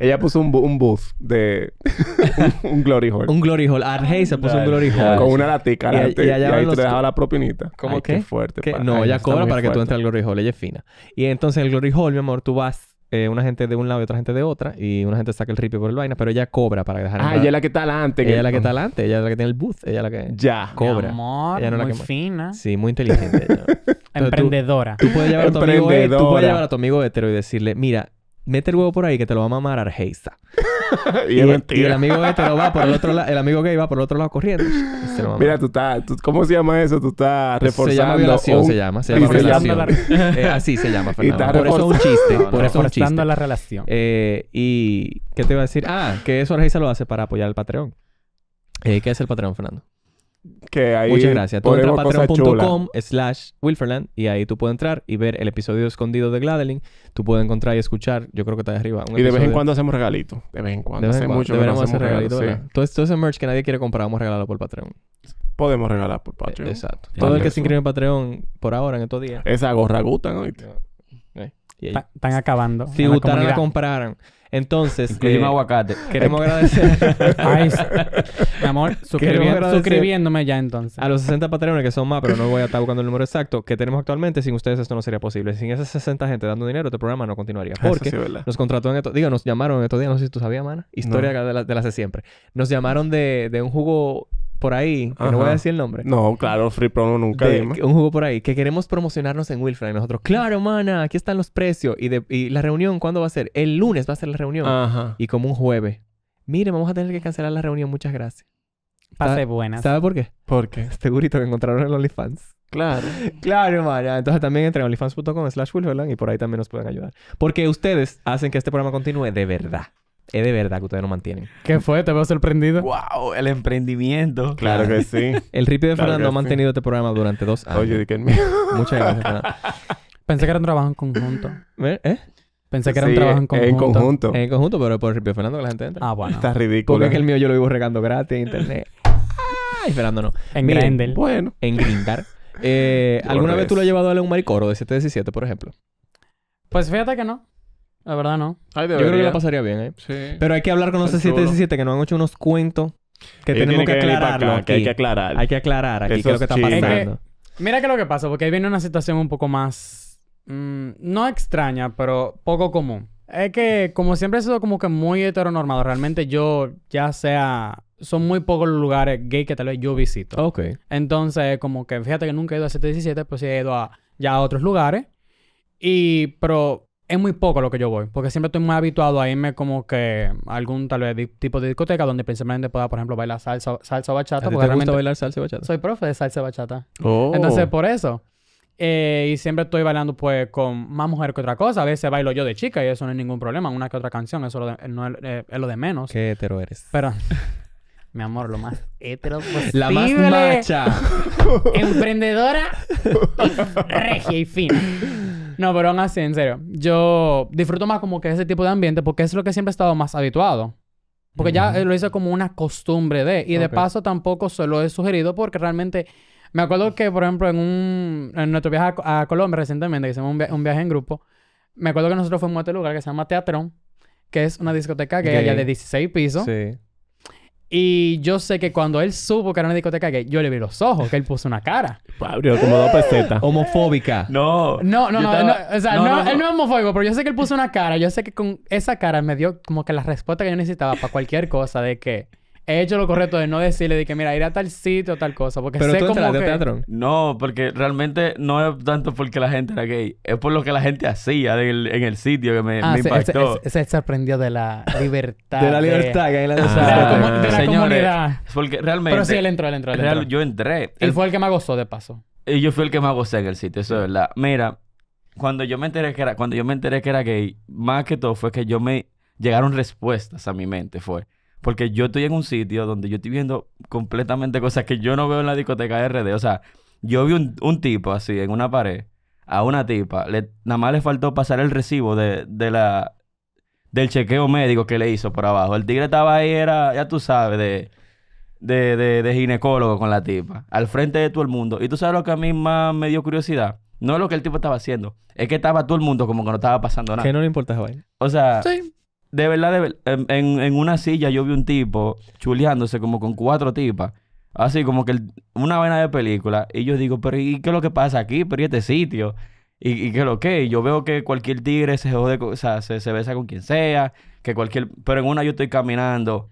Speaker 1: Ella puso un, un de...
Speaker 2: un, glory hole. un glory hole. Argeisa puso un glory hole. Con una latica. Y, ahí te dejaba la propinita. ¿Cómo qué? qué? fuerte. No, ella cobra para que tú entres al glory hole. Ella es fina. Y entonces el glory hole, mi amor, tú vas eh, una gente de un lado y otra gente de otra, y una gente saca el ripio por el vaina, pero ella cobra para dejar. Ah, ella es la que está adelante. Ella es la que está adelante, ella es la que tiene el booth, ella es la que ya. cobra. Mi
Speaker 4: amor, ella muy la fina.
Speaker 2: Sí, muy inteligente. Emprendedora. Tú, puedes llevar a tu amigo, este, tú puedes llevar a tu amigo hetero y decirle, mira, mete el huevo por ahí que te lo va a mamar Argeisa. y, el, el amigo este lo va por el otro lado, el amigo gay va por el otro lado corriendo. Mira, tú estás, ¿cómo se llama eso? Tú estás
Speaker 1: reforzando. Se llama violación, se llama. Se llama, eh, así se llama, Fernando. por eso es un chiste.
Speaker 2: por eso es un chiste. la relación. Eh, y, ¿qué te iba a decir? Ah, que eso Argeisa lo hace para apoyar al Patreon. Eh, ¿Qué es el Patreon, Fernando? que ahí Muchas gracias. Tú entras a patreon.com slash Wilferland y ahí tú puedes entrar y ver el episodio escondido de Gladeling. Tú puedes encontrar y escuchar, yo creo que está ahí arriba. y de vez en cuando hacemos regalitos. De vez en cuando. De Hace mucho Deberemos regalitos. todo, ese merch que nadie quiere comprar, vamos a regalarlo por Patreon. Podemos regalar por Patreon. exacto. Todo el que se inscribe en Patreon por ahora, en estos días. Esa gorra gustan, ¿no? Eh, están acabando. Si gustaran la, la compraran. Entonces. Eh, aguacate. Queremos agradecer. Ay, mi amor, suscribiéndome ya entonces. A los 60 Patreones, que son más, pero no voy a estar buscando el número exacto, que tenemos actualmente, sin ustedes esto no sería posible. Sin esas 60 gente dando dinero, este programa no continuaría. Porque nos contrató en estos Digo, nos llamaron en estos días, no sé si tú sabías, mana. Historia de, la, de las de siempre. Nos llamaron de, de un jugo por ahí, que no voy a decir el nombre. No, claro, Free Promo nunca. un juego por ahí, que queremos promocionarnos en Wilfred. Y nosotros, claro, mana, aquí están los precios. Y, de, la reunión, ¿cuándo va a ser? El lunes va a ser la reunión. Ajá. Y como un jueves. Mire, vamos a tener que cancelar la reunión, muchas gracias. Pase buenas. ¿Sabe por qué? Porque. Este Segurito que encontraron en OnlyFans. Claro. claro, mana. Entonces también entre onlyfans.com slash y por ahí también nos pueden ayudar. Porque ustedes hacen que este programa continúe de verdad es de verdad que ustedes no mantienen. ¿Qué fue? Te veo sorprendido. ¡Wow!
Speaker 3: El emprendimiento. Claro que sí. El ripio de Fernando ha mantenido
Speaker 2: este programa durante dos
Speaker 3: años. Oye, que el mío. Muchas gracias, Fernando.
Speaker 4: Pensé que era un trabajo
Speaker 3: en conjunto. ¿Eh? ¿Eh?
Speaker 2: Pensé que era un trabajo en conjunto. En conjunto. En conjunto, pero por el RIPI de Fernando que la gente entra. Ah, bueno. Está ridículo. Porque es que el mío yo lo vivo regando gratis en internet. Ay, Fernando no. En Grindel. Bueno. En Grindar. Eh, ¿Alguna vez tú lo has llevado a un maricoro de 717, por ejemplo? Pues fíjate que no.
Speaker 4: La verdad no. Yo creo que la pasaría bien, ¿eh? Sí. Pero hay que hablar con los 717
Speaker 2: que nos han hecho unos cuentos que tenemos que, aclararlo hay que aclarar. Hay que aclarar aquí qué es lo que está pasando.
Speaker 4: que, mira qué es lo que pasa, porque ahí viene una situación un poco más... Mm, no extraña, pero poco común. Es que, como siempre, he sido como que muy heteronormado. Realmente yo, ya sea... Son muy pocos los lugares gay que tal vez yo visito. Ok. Entonces, como que... Fíjate que nunca he ido a 717, pues sí he ido a... Ya a otros lugares. Y... Pero es muy poco lo que yo voy, porque siempre estoy muy habituado a irme como que a algún tal vez tipo de discoteca donde principalmente pueda, por ejemplo, bailar salsa, salsa o bachata. realmente bailar salsa bachata? Soy profe de salsa bachata. Oh. Entonces, por eso. Eh, y siempre estoy bailando pues con más mujer que otra cosa. A veces bailo yo de chica y eso no es ningún problema. Una que otra canción, eso es, lo de eh, menos. Qué hetero eres. Pero, mi amor, lo más hetero posible. La más macha. emprendedora regia y fina. No, pero aún así, en serio. Yo disfruto más como que ese tipo de ambiente porque es lo que siempre he estado más habituado. Porque ya eh, lo hice como una costumbre de. Y de paso tampoco se lo he sugerido porque realmente. Me acuerdo que, por ejemplo, en, un, en nuestro viaje a, Colombia recientemente, que hicimos un, viaje en grupo, me acuerdo que nosotros fuimos a este lugar que se llama Teatrón, que es una discoteca que hay de 16 pisos. Sí. Y yo sé que cuando él supo que era una discoteca que yo le vi los ojos, que él puso una cara.
Speaker 2: Pues abrió como dos pesetas. Homofóbica. No. No, no, no,
Speaker 4: O sea, él no es homofóbico, pero yo sé que él puso una cara. Yo sé que con esa cara me dio como que la respuesta que yo necesitaba para cualquier cosa de que he hecho lo correcto de no decirle de que mira, ir a tal sitio o tal cosa. Porque sé tú como que...
Speaker 3: No, porque realmente no es tanto porque la gente era gay. Es por lo que la gente hacía en el sitio que me, ah, impactó.
Speaker 4: Se, se, sorprendió de la libertad. de la libertad que hay en la, ah, comunidad. Porque realmente... Pero sí, él entró, él entró, yo
Speaker 3: entré. Él fue el que me gozó, de paso. Y yo fui el que me gozé en el sitio, eso es verdad. Mira, cuando yo me enteré que era, cuando yo me enteré que era gay, más que todo fue que yo me llegaron respuestas a mi mente, fue. Porque yo estoy en un sitio donde yo estoy viendo completamente cosas que yo no veo en la discoteca de RD. O sea, yo vi un, tipo así en una pared, a una tipa, le, nada más le faltó pasar el recibo de, de la, del chequeo médico que le hizo por abajo. El tigre estaba ahí, era, ya tú sabes, de, de, de, ginecólogo con la tipa, al frente de todo el mundo. Y tú sabes lo que a mí más me dio curiosidad. No es lo que el tipo estaba haciendo. Es que estaba todo el mundo como que no estaba pasando nada. Que no le importa a O sea, de verdad, en, en, una silla yo vi un tipo chuleándose como con cuatro tipas. Así como que una vaina de película. Y yo digo, pero ¿y qué es lo que pasa aquí? Pero ¿y este sitio? ¿Y, y qué es lo que? Yo veo que cualquier tigre se jode, o sea, se, besa con quien sea. Que cualquier... Pero en una yo estoy caminando.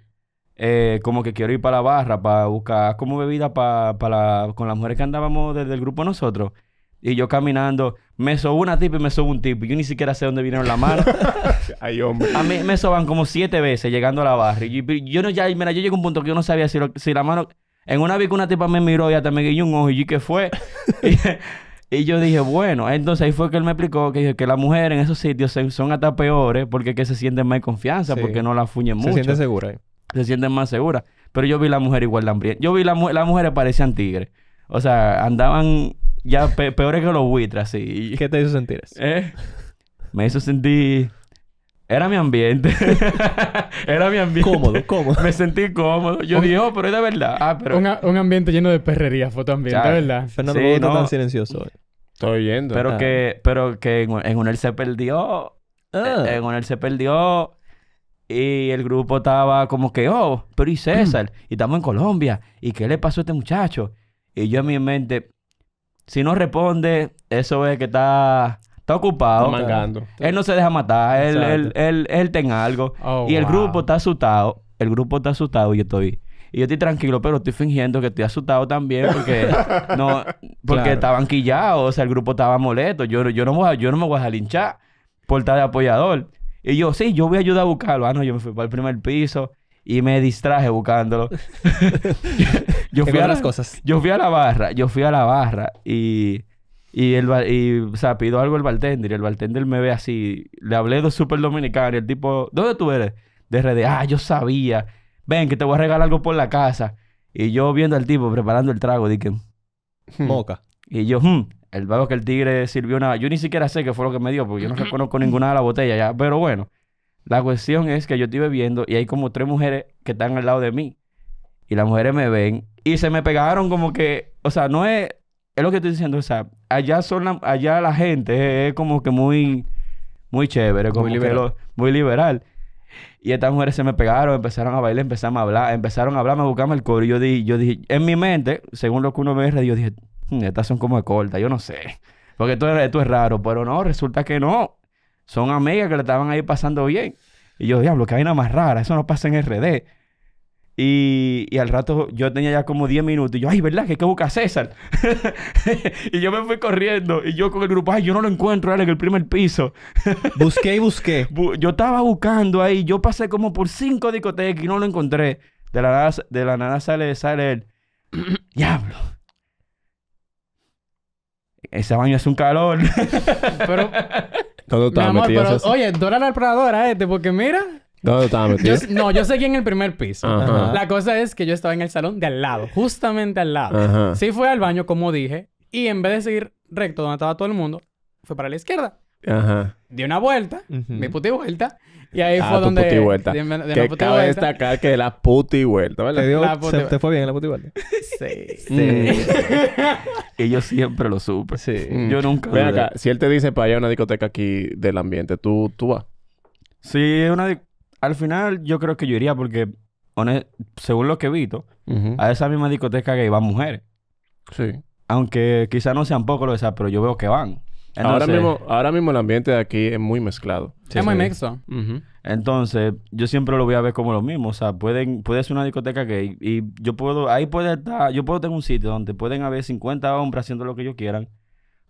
Speaker 3: Eh, como que quiero ir para la barra para buscar como bebida para, para con las mujeres que andábamos desde el grupo nosotros. Y yo caminando, me sobó una tipa y me sobó un tipo. Yo ni siquiera sé dónde vinieron la mano. Ay, hombre. A mí me soban como siete veces llegando a la barra. Yo, yo no, ya, mira, yo llegué a un punto que yo no sabía si, la mano. En una vez que una tipa me miró y hasta me guiñó un ojo y yo, ¿qué fue? y, yo dije, bueno, entonces ahí fue que él me explicó que, que las mujeres en esos sitios son hasta peores porque que se sienten más confianza, porque no la fuñen mucho. Se sienten seguras. Se sienten más seguras. Pero yo vi la mujer igual de hambrienta. Yo vi la, las mujeres parecían tigres. O sea, andaban ya peores que los buitres, sí. ¿Qué te hizo sentir eso? ¿Eh? Me hizo sentir... Era mi ambiente. Era mi ambiente. Cómodo, cómodo. Me sentí cómodo. Yo dije, oh, pero es de verdad. Ah, pero...
Speaker 4: Un, ambiente lleno de perrería, también de ¿verdad? Fernando, no tan
Speaker 3: silencioso Estoy oyendo. Pero ah. que, pero que en, en se perdió. Ah. En En él se perdió. Y el grupo estaba como que, oh, pero y César, y estamos en Colombia, ¿y qué le pasó a este muchacho? Y yo en mi mente, si no responde, eso es que está, está ocupado. Está mangando. Él no se deja matar. Él, él, él, él, tenga algo. Oh, y el grupo está asustado. El grupo está asustado y yo estoy... Y yo estoy tranquilo, pero estoy fingiendo que estoy asustado también porque no... Porque estaban quillados. O sea, el grupo estaba molesto. Yo, yo, no, voy a, yo no me voy a linchar por estar de apoyador. Y yo, sí, yo voy a ayudar a buscarlo. Ah, no, yo me fui para el primer piso y me distraje buscándolo. yo fui a las cosas. Yo fui a la barra, yo fui a la barra y y el y, o sea, pido algo el bartender y el bartender me ve así, le hablé de super dominicano y el tipo, "¿Dónde tú eres?" De RD. "Ah, yo sabía. Ven que te voy a regalar algo por la casa." Y yo viendo al tipo preparando el trago, dije, hmm". Boca. Y yo, hmm, el vago que el tigre sirvió una, yo ni siquiera sé qué fue lo que me dio porque yo no reconozco ninguna de las botellas ya, pero bueno. La cuestión es que yo estoy bebiendo y hay como tres mujeres que están al lado de mí. Y las mujeres me ven y se me pegaron como que, o sea, no es, es lo que estoy diciendo, o sea, allá son la, allá la gente es, como que muy, muy chévere, como muy liberal. muy liberal. Y estas mujeres se me pegaron, empezaron a bailar, empezaron a hablar, empezaron a hablar, me buscarme el coro. Y yo, dije... yo dije, en mi mente, según lo que uno ve, yo dije, hmm, estas son como de corta, yo no sé. Porque esto, esto es raro, pero no, resulta que no. Son amigas que le estaban ahí pasando bien. Y yo, diablo, que nada más rara, eso no pasa en RD. Y, y, al rato yo tenía ya como 10 minutos. Y yo, ay, ¿verdad? Que hay que buscar a César. y yo me fui corriendo. Y yo con el grupo, ay, yo no lo encuentro, en el primer piso. busqué y busqué. yo estaba buscando ahí. Yo pasé como por cinco discotecas y no lo encontré. De la nada, de la nada sale, sale él. Diablo. Ese baño hace un calor. Pero ¿Dónde estaba Mi amor, pero, oye,
Speaker 4: dora la predadora este, porque mira.
Speaker 3: ¿Dónde estaba metido? Yo-
Speaker 4: no, yo seguí en el primer piso. La cosa es que yo estaba en el salón de al lado, justamente al lado. Sí fue al baño, como dije, y en vez de seguir recto donde estaba todo el mundo, fue para la izquierda. Ajá. Di una vuelta, mi puti vuelta. Y ahí ah, fue donde. Puti vuelta. De, de que destacar
Speaker 1: que la puti vuelta, ¿verdad? Te, te
Speaker 2: fue bien la puti vuelta. sí. Mm. sí.
Speaker 1: Y yo siempre lo supe. Sí. Mm. Yo nunca. Ven acá, si él te dice para allá una discoteca aquí del ambiente, ¿tú, tú vas?
Speaker 3: Sí, una. Al final yo creo que yo iría porque, según lo que he visto, a esa misma discoteca que van mujeres. Sí. Aunque quizá no sean pocos los de esas, pero yo veo que van ahora, mismo, ahora mismo el ambiente de aquí es muy mezclado. Sí, es muy mixto. Entonces, yo siempre lo voy a ver como lo mismo. O sea, pueden, puede ser una discoteca que y yo puedo, ahí puede estar, yo puedo tener un sitio donde pueden haber 50 hombres haciendo lo que ellos quieran,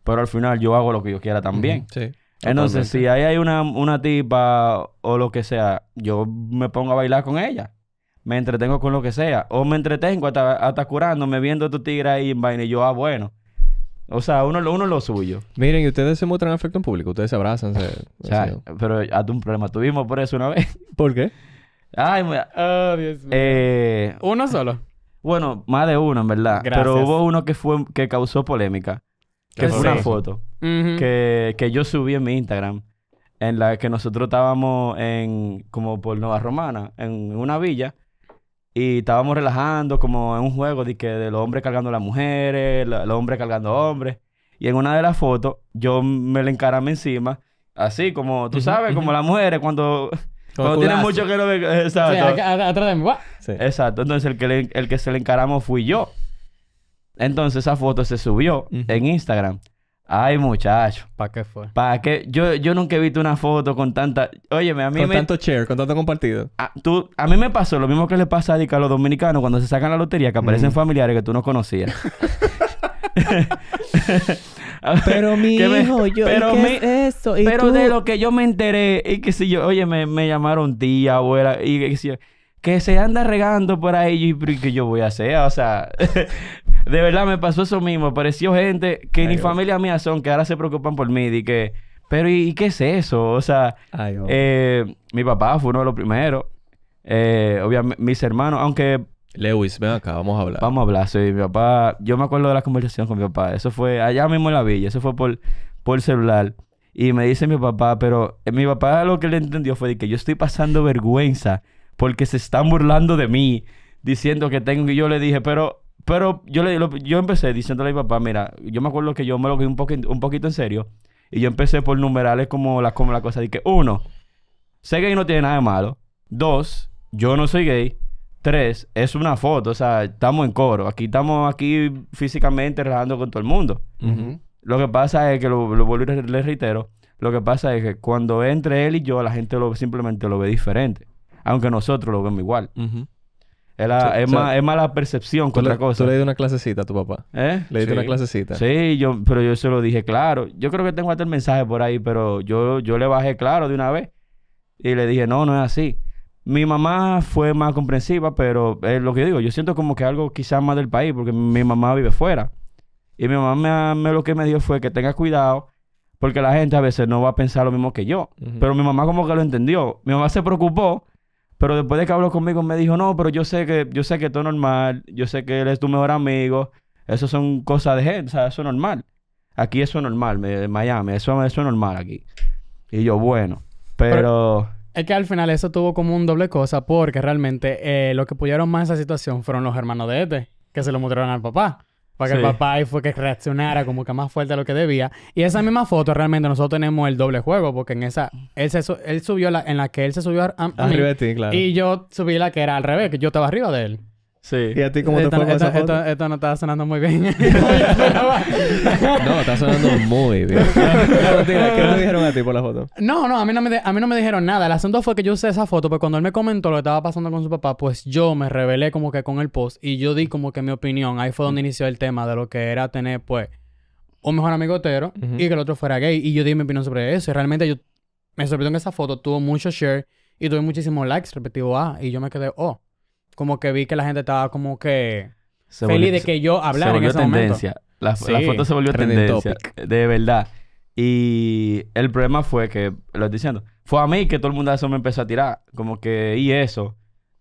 Speaker 3: pero al final yo hago lo que yo quiera también. Sí. Entonces, si ahí hay una, una tipa o lo que sea, yo me pongo a bailar con ella me entretengo con lo que sea. O me entretengo hasta, hasta curándome, viendo a tu tigre ahí en vaina. Y yo, ah, bueno. O sea, uno, uno lo suyo. Miren, y ustedes se muestran afecto en público. Ustedes se abrazan. pero hazte un problema. Tuvimos por eso una vez. ¿Por qué? Ay, oh, Dios mío. Eh, ¿Uno solo? Bueno, más de uno, en verdad. Gracias. Pero hubo uno que fue que causó polémica. Que fue una foto que, que yo subí en mi Instagram. En la que nosotros estábamos en... Como por Nueva Romana. En una villa. Y estábamos relajando como en un juego de que los hombres cargando a las mujeres, los hombres cargando a hombres. Y en una de las fotos, yo me le encaramé encima, así como, tú sabes, como las mujeres cuando, cuando tienen mucho que no ver. Exacto. Sí,
Speaker 4: atrás de mí,
Speaker 3: sí. Exacto. Entonces, el que, se le encaramó fui yo. Entonces, esa foto se subió en Instagram. Ay, muchacho. ¿Para qué fue? ¿Para qué? Yo, yo nunca he visto una foto con tanta... Óyeme, a mí Con me... tanto share, con tanto compartido. A, ah, tú, a mí me pasó lo mismo que le pasa a, a los dominicanos cuando se sacan la lotería, que aparecen mm. familiares que tú no conocías. pero mi hijo, yo, qué es eso? pero de lo que yo me enteré, y que si yo, oye, me, llamaron tía, abuela, y que si yo, que se anda regando por ahí, y que yo voy a hacer, o sea, de verdad me pasó eso mismo. Apareció gente que ni familia mía son, que ahora se preocupan por mí. Y que, pero ¿y, qué es eso? O sea, eh, mi papá fue uno de los primeros. Eh, obviamente, mis hermanos, aunque... Lewis, ven acá, vamos a hablar. Vamos a hablar, sí. Mi papá... Yo me acuerdo de la conversación con mi papá. Eso fue allá mismo en la villa. Eso fue por, por celular. Y me dice mi papá, pero eh, mi papá lo que le entendió fue de que yo estoy pasando vergüenza porque se están burlando de mí, diciendo que tengo... Y yo le dije, pero pero yo, le, yo empecé diciéndole a mi papá, mira, yo me acuerdo que yo me lo quedé un, un poquito en serio. Y yo empecé por numerales como las como la cosa de que, uno, sé gay no tiene nada de malo. Dos, yo no soy gay. Tres, es una foto, o sea, estamos en coro. Aquí estamos aquí físicamente relajando con todo el mundo. Lo que pasa es que, lo, vuelvo a le reitero, lo que pasa es que cuando entre él y yo, la gente lo, simplemente lo ve diferente. Aunque nosotros lo vemos igual. Es, más, es, más, la percepción que otra cosa. Tú le diste una clasecita a tu papá. ¿Eh? Le diste una clasecita. Sí, yo, pero yo se lo dije claro. Yo creo que tengo hasta el mensaje por ahí, pero yo, yo le bajé claro de una vez. Y le dije, no, no es así. Mi mamá fue más comprensiva, pero es lo que yo digo. Yo siento como que algo quizás más del país, porque mi mamá vive fuera. Y mi mamá me, lo que me dio fue que tenga cuidado, porque la gente a veces no va a pensar lo mismo que yo. Pero mi mamá como que lo entendió. Mi mamá se preocupó, pero después de que habló conmigo me dijo, no, pero yo sé que, yo sé que todo es normal, yo sé que él es tu mejor amigo, eso son cosas de gente, o sea, eso es normal. Aquí eso es normal, en Miami, eso, eso es normal aquí. Y yo, bueno, pero...
Speaker 4: Es que al final eso tuvo como un doble cosa porque realmente eh, lo que apoyaron más esa situación fueron los hermanos de Ete, que se lo mostraron al papá. Para que el papá ahí fue que reaccionara como que más fuerte de lo que debía. Y esa misma foto realmente nosotros tenemos el doble juego, porque en esa, él, se, él subió la, en la que él se subió a, mí, ti, claro. Y yo subí la que era al revés, que yo estaba arriba de él. Sí. ¿Y a ti cómo te fue con Esto, no estaba sonando muy bien. no, está sonando muy bien. ¿Qué me dijeron a ti por la foto? No, no, a mí no, me dijeron nada. El asunto fue que yo usé esa foto, pero pues cuando él me comentó lo que estaba pasando con su papá, pues yo me revelé como que con el post y yo di como que mi opinión. Ahí fue donde inició el tema de lo que era tener, pues, un mejor amigo hetero y que el otro fuera gay. Y yo di mi opinión sobre eso. Y realmente yo me sorprendió que esa foto tuvo mucho share y tuve muchísimos likes, respectivo A. y yo me quedé, oh como que vi que la gente estaba como que feliz de que yo hablara en ese tendencia. momento. La, foto se volvió
Speaker 3: tendencia. De verdad. Y el problema fue que, lo estoy diciendo, fue a mí que todo el mundo eso me empezó a tirar. Como que, y eso.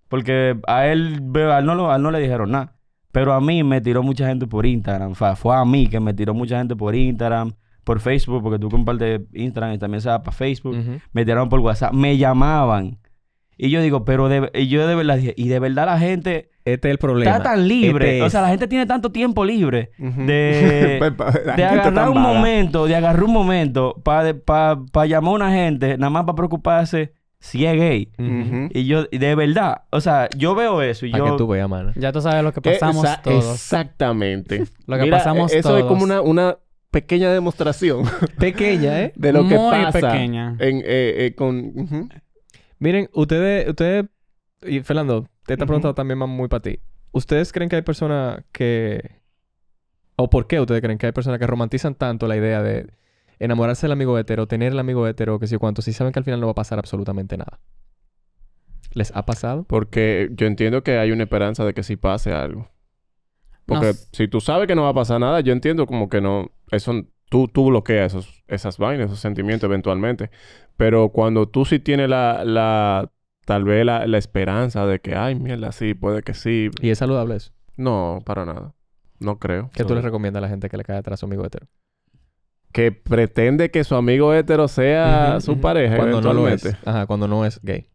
Speaker 3: Porque a él, a él no, a él no le dijeron nada. Pero a mí me tiró mucha gente por Instagram. Fue a mí que me tiró mucha gente por Instagram, por Facebook, porque tú compartes Instagram y también se para Facebook. Me tiraron por WhatsApp. Me llamaban y yo digo, pero yo de verdad dije, y de verdad la gente... Este es el problema. Está tan libre. Este o sea, la gente tiene tanto tiempo libre de, pues, de agarrar un momento, de agarrar un momento para pa, llamar a una gente, nada más para preocuparse si es gay. Y yo, de verdad, o sea, yo veo eso y yo... tú Ya tú sabes lo que pasamos Exactamente. lo que pasamos eso es como
Speaker 4: una,
Speaker 2: pequeña demostración. Pequeña, ¿eh? De lo que pasa. pequeña. En, eh, eh con... Miren, ustedes, ustedes, y Fernando, te está preguntado también muy para ti. ¿Ustedes creen que hay personas que... ¿O por qué ustedes creen que hay personas que romantizan tanto la idea de enamorarse del amigo hetero, tener el amigo hetero, que sé sí, cuánto, si saben que al final no va a pasar absolutamente nada? ¿Les ha pasado?
Speaker 1: Porque yo entiendo que hay una esperanza de que sí pase algo. Porque si tú sabes que no va a pasar nada, yo entiendo como que no... Eso tú, tú bloqueas esas vainas, esos sentimientos eventualmente. Pero cuando tú sí tienes la, la tal vez la, la, esperanza de que, ay, mierda, sí, puede que sí. ¿Y es saludable eso? No, para nada. No creo. ¿Qué tú le recomiendas a la gente que le cae atrás a su amigo hetero? Que pretende que su amigo hetero sea su pareja cuando No lo Ajá, cuando no es gay.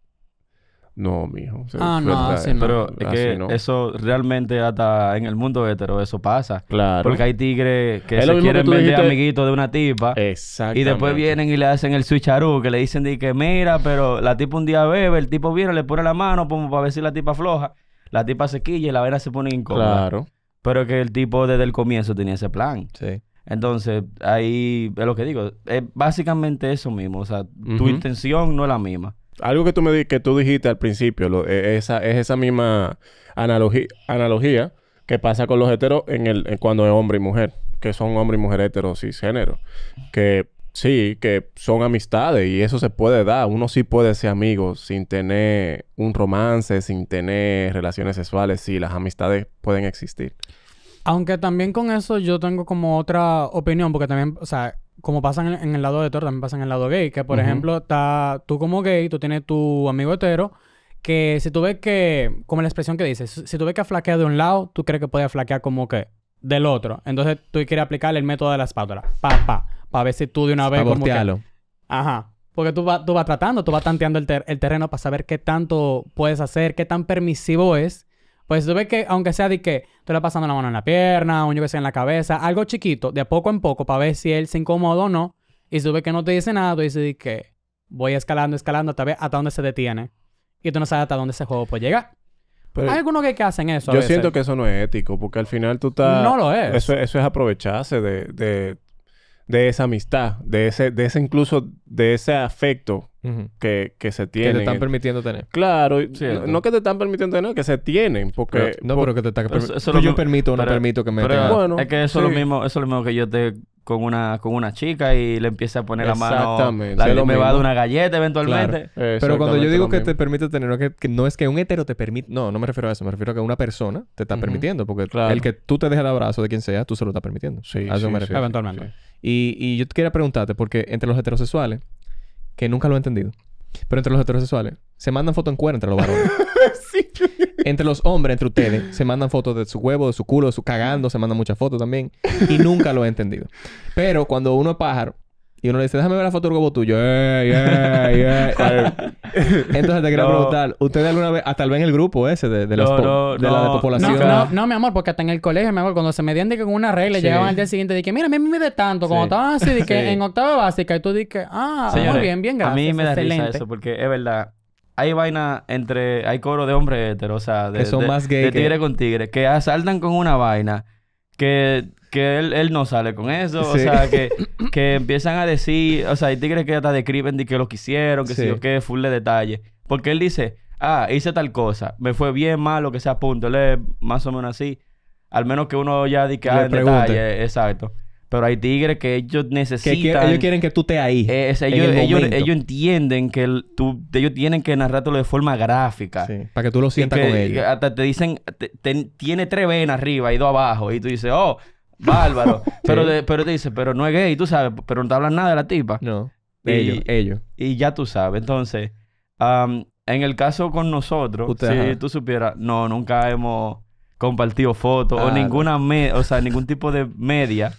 Speaker 1: No, mijo. hijo. ah, no, no. Pero es que eso
Speaker 3: realmente hasta en el mundo hetero eso pasa. Claro. Porque hay tigres que se quieren vender amiguitos de una tipa. Exacto. Y después vienen y le hacen el switcharú, que le dicen de que mira, pero la tipa un día bebe, el tipo viene, le pone la mano como para ver si la tipa floja. La tipa se quilla y la vena se pone incómoda. Claro. Pero que el tipo desde el comienzo tenía ese plan. Sí. Entonces, ahí es lo que digo. Es básicamente eso mismo. O sea, tu intención no es la misma.
Speaker 1: Algo que tú, me que tú dijiste al principio e, esa, es esa misma analogía, analogía que pasa con los heteros en el, cuando es hombre y mujer, que son hombre y mujer heteros y género. Que sí, que son amistades y eso se puede dar. Uno sí puede ser amigo sin tener un romance, sin tener relaciones sexuales. Sí, las amistades pueden existir.
Speaker 4: Aunque también con eso yo tengo como otra opinión, porque también, o sea, como pasan en, el lado de hetero, también pasan en el lado gay. Que, por ejemplo, está tú como gay, tú tienes tu amigo hetero, que si tú ves que, como la expresión que dices, si tú ves que flaquea de un lado, tú crees que puede flaquear como que del otro. Entonces tú quieres aplicar el método de la espátula. Pa, pa. Para ver si tú de una vez como Ajá. Porque tú, vas... tú vas tratando, tú vas tanteando el, el terreno para saber qué tanto puedes hacer, qué tan permisivo es pues tú ves que, aunque sea de que tú le pasando la mano en la pierna, un yo que sea en la cabeza, algo chiquito, de poco en poco, para ver si él se incomoda o no. Y tú ves que no te dice nada, tú dices de que voy escalando, escalando hasta, ver hasta dónde se detiene. Y tú no sabes hasta dónde ese juego puede llegar. Pues, hay algunos que, que, hacen eso. Yo siento
Speaker 1: que eso no es ético, porque al final tú estás. No lo es. Eso, eso es aprovecharse de, de, de, esa amistad, de ese, de ese incluso, de ese afecto que,
Speaker 3: se tienen. Que te están permitiendo tener. Claro,
Speaker 1: no que te están permitiendo tener, que se tienen. Porque.
Speaker 3: no, pero que te está permitiendo. Yo permito o no permito que me Es que eso, es lo mismo, eso es lo mismo que yo te con una, con una chica y le empiece a poner la mano. Exactamente. La, me va a dar una galleta eventualmente. Pero cuando yo digo que te
Speaker 2: permite tener, no, que, no es que un hetero te permite, no, no me refiero a eso, me refiero a que una persona te está permitiendo, porque el que tú te dejes el abrazo de quien sea, tú se lo estás permitiendo. Sí, me refiero. Eventualmente. Y, y yo te quería preguntarte, porque entre los heterosexuales, que nunca lo he entendido. Pero entre los heterosexuales, se mandan fotos en cuero entre los varones. Entre los hombres, entre ustedes, se mandan fotos de su huevo, de su culo, de su cagando, se mandan muchas fotos también. Y nunca lo he entendido. Pero cuando uno es pájaro, y uno le dice, déjame ver la foto del huevo tuyo. Entonces te quiero preguntar, ¿ustedes alguna vez, hasta ven el grupo ese de, de, no, no, de la depopulación? No,
Speaker 4: no, mi amor, porque hasta en el colegio, mi amor, cuando se medían de que con una regla y llegaban al día siguiente, dije, mira, a mí me mide tanto, como estaba estaban así, dije en octava básica, y tú dije, ah, ah, muy bien, bien, gracias. A mí me da risa eso,
Speaker 3: porque es verdad. Hay vaina entre, hay coro de hombres heteros, o sea, de, tigre con tigre, que asaltan con una vaina que que él, él, no sale con eso. O sea, que, que, empiezan a decir, o sea, hay tigres que hasta describen de que lo quisieron, que sí. yo qué, full de detalle. Porque él dice, ah, hice tal cosa, me fue bien, malo que sea, punto. Él es más o menos así. Al menos que uno ya diga ah, en detalle, exacto. Pero hay tigres que ellos necesitan... ellos quieren que tú estés ahí. Eh, ellos, ellos, entienden que tú, ellos tienen que narrártelo de forma gráfica. para que tú lo sientas con ellos. Hasta te dicen, tiene tres venas arriba y dos abajo. Y tú dices, oh, Bárbaro. pero, pero te dice, pero no es gay, tú sabes, pero no te hablan nada de la tipa. No. ellos, Y ya tú sabes. Entonces, en el caso con nosotros, si tú supieras, no, nunca hemos compartido fotos o ah, ninguna, o sea, ningún tipo de media.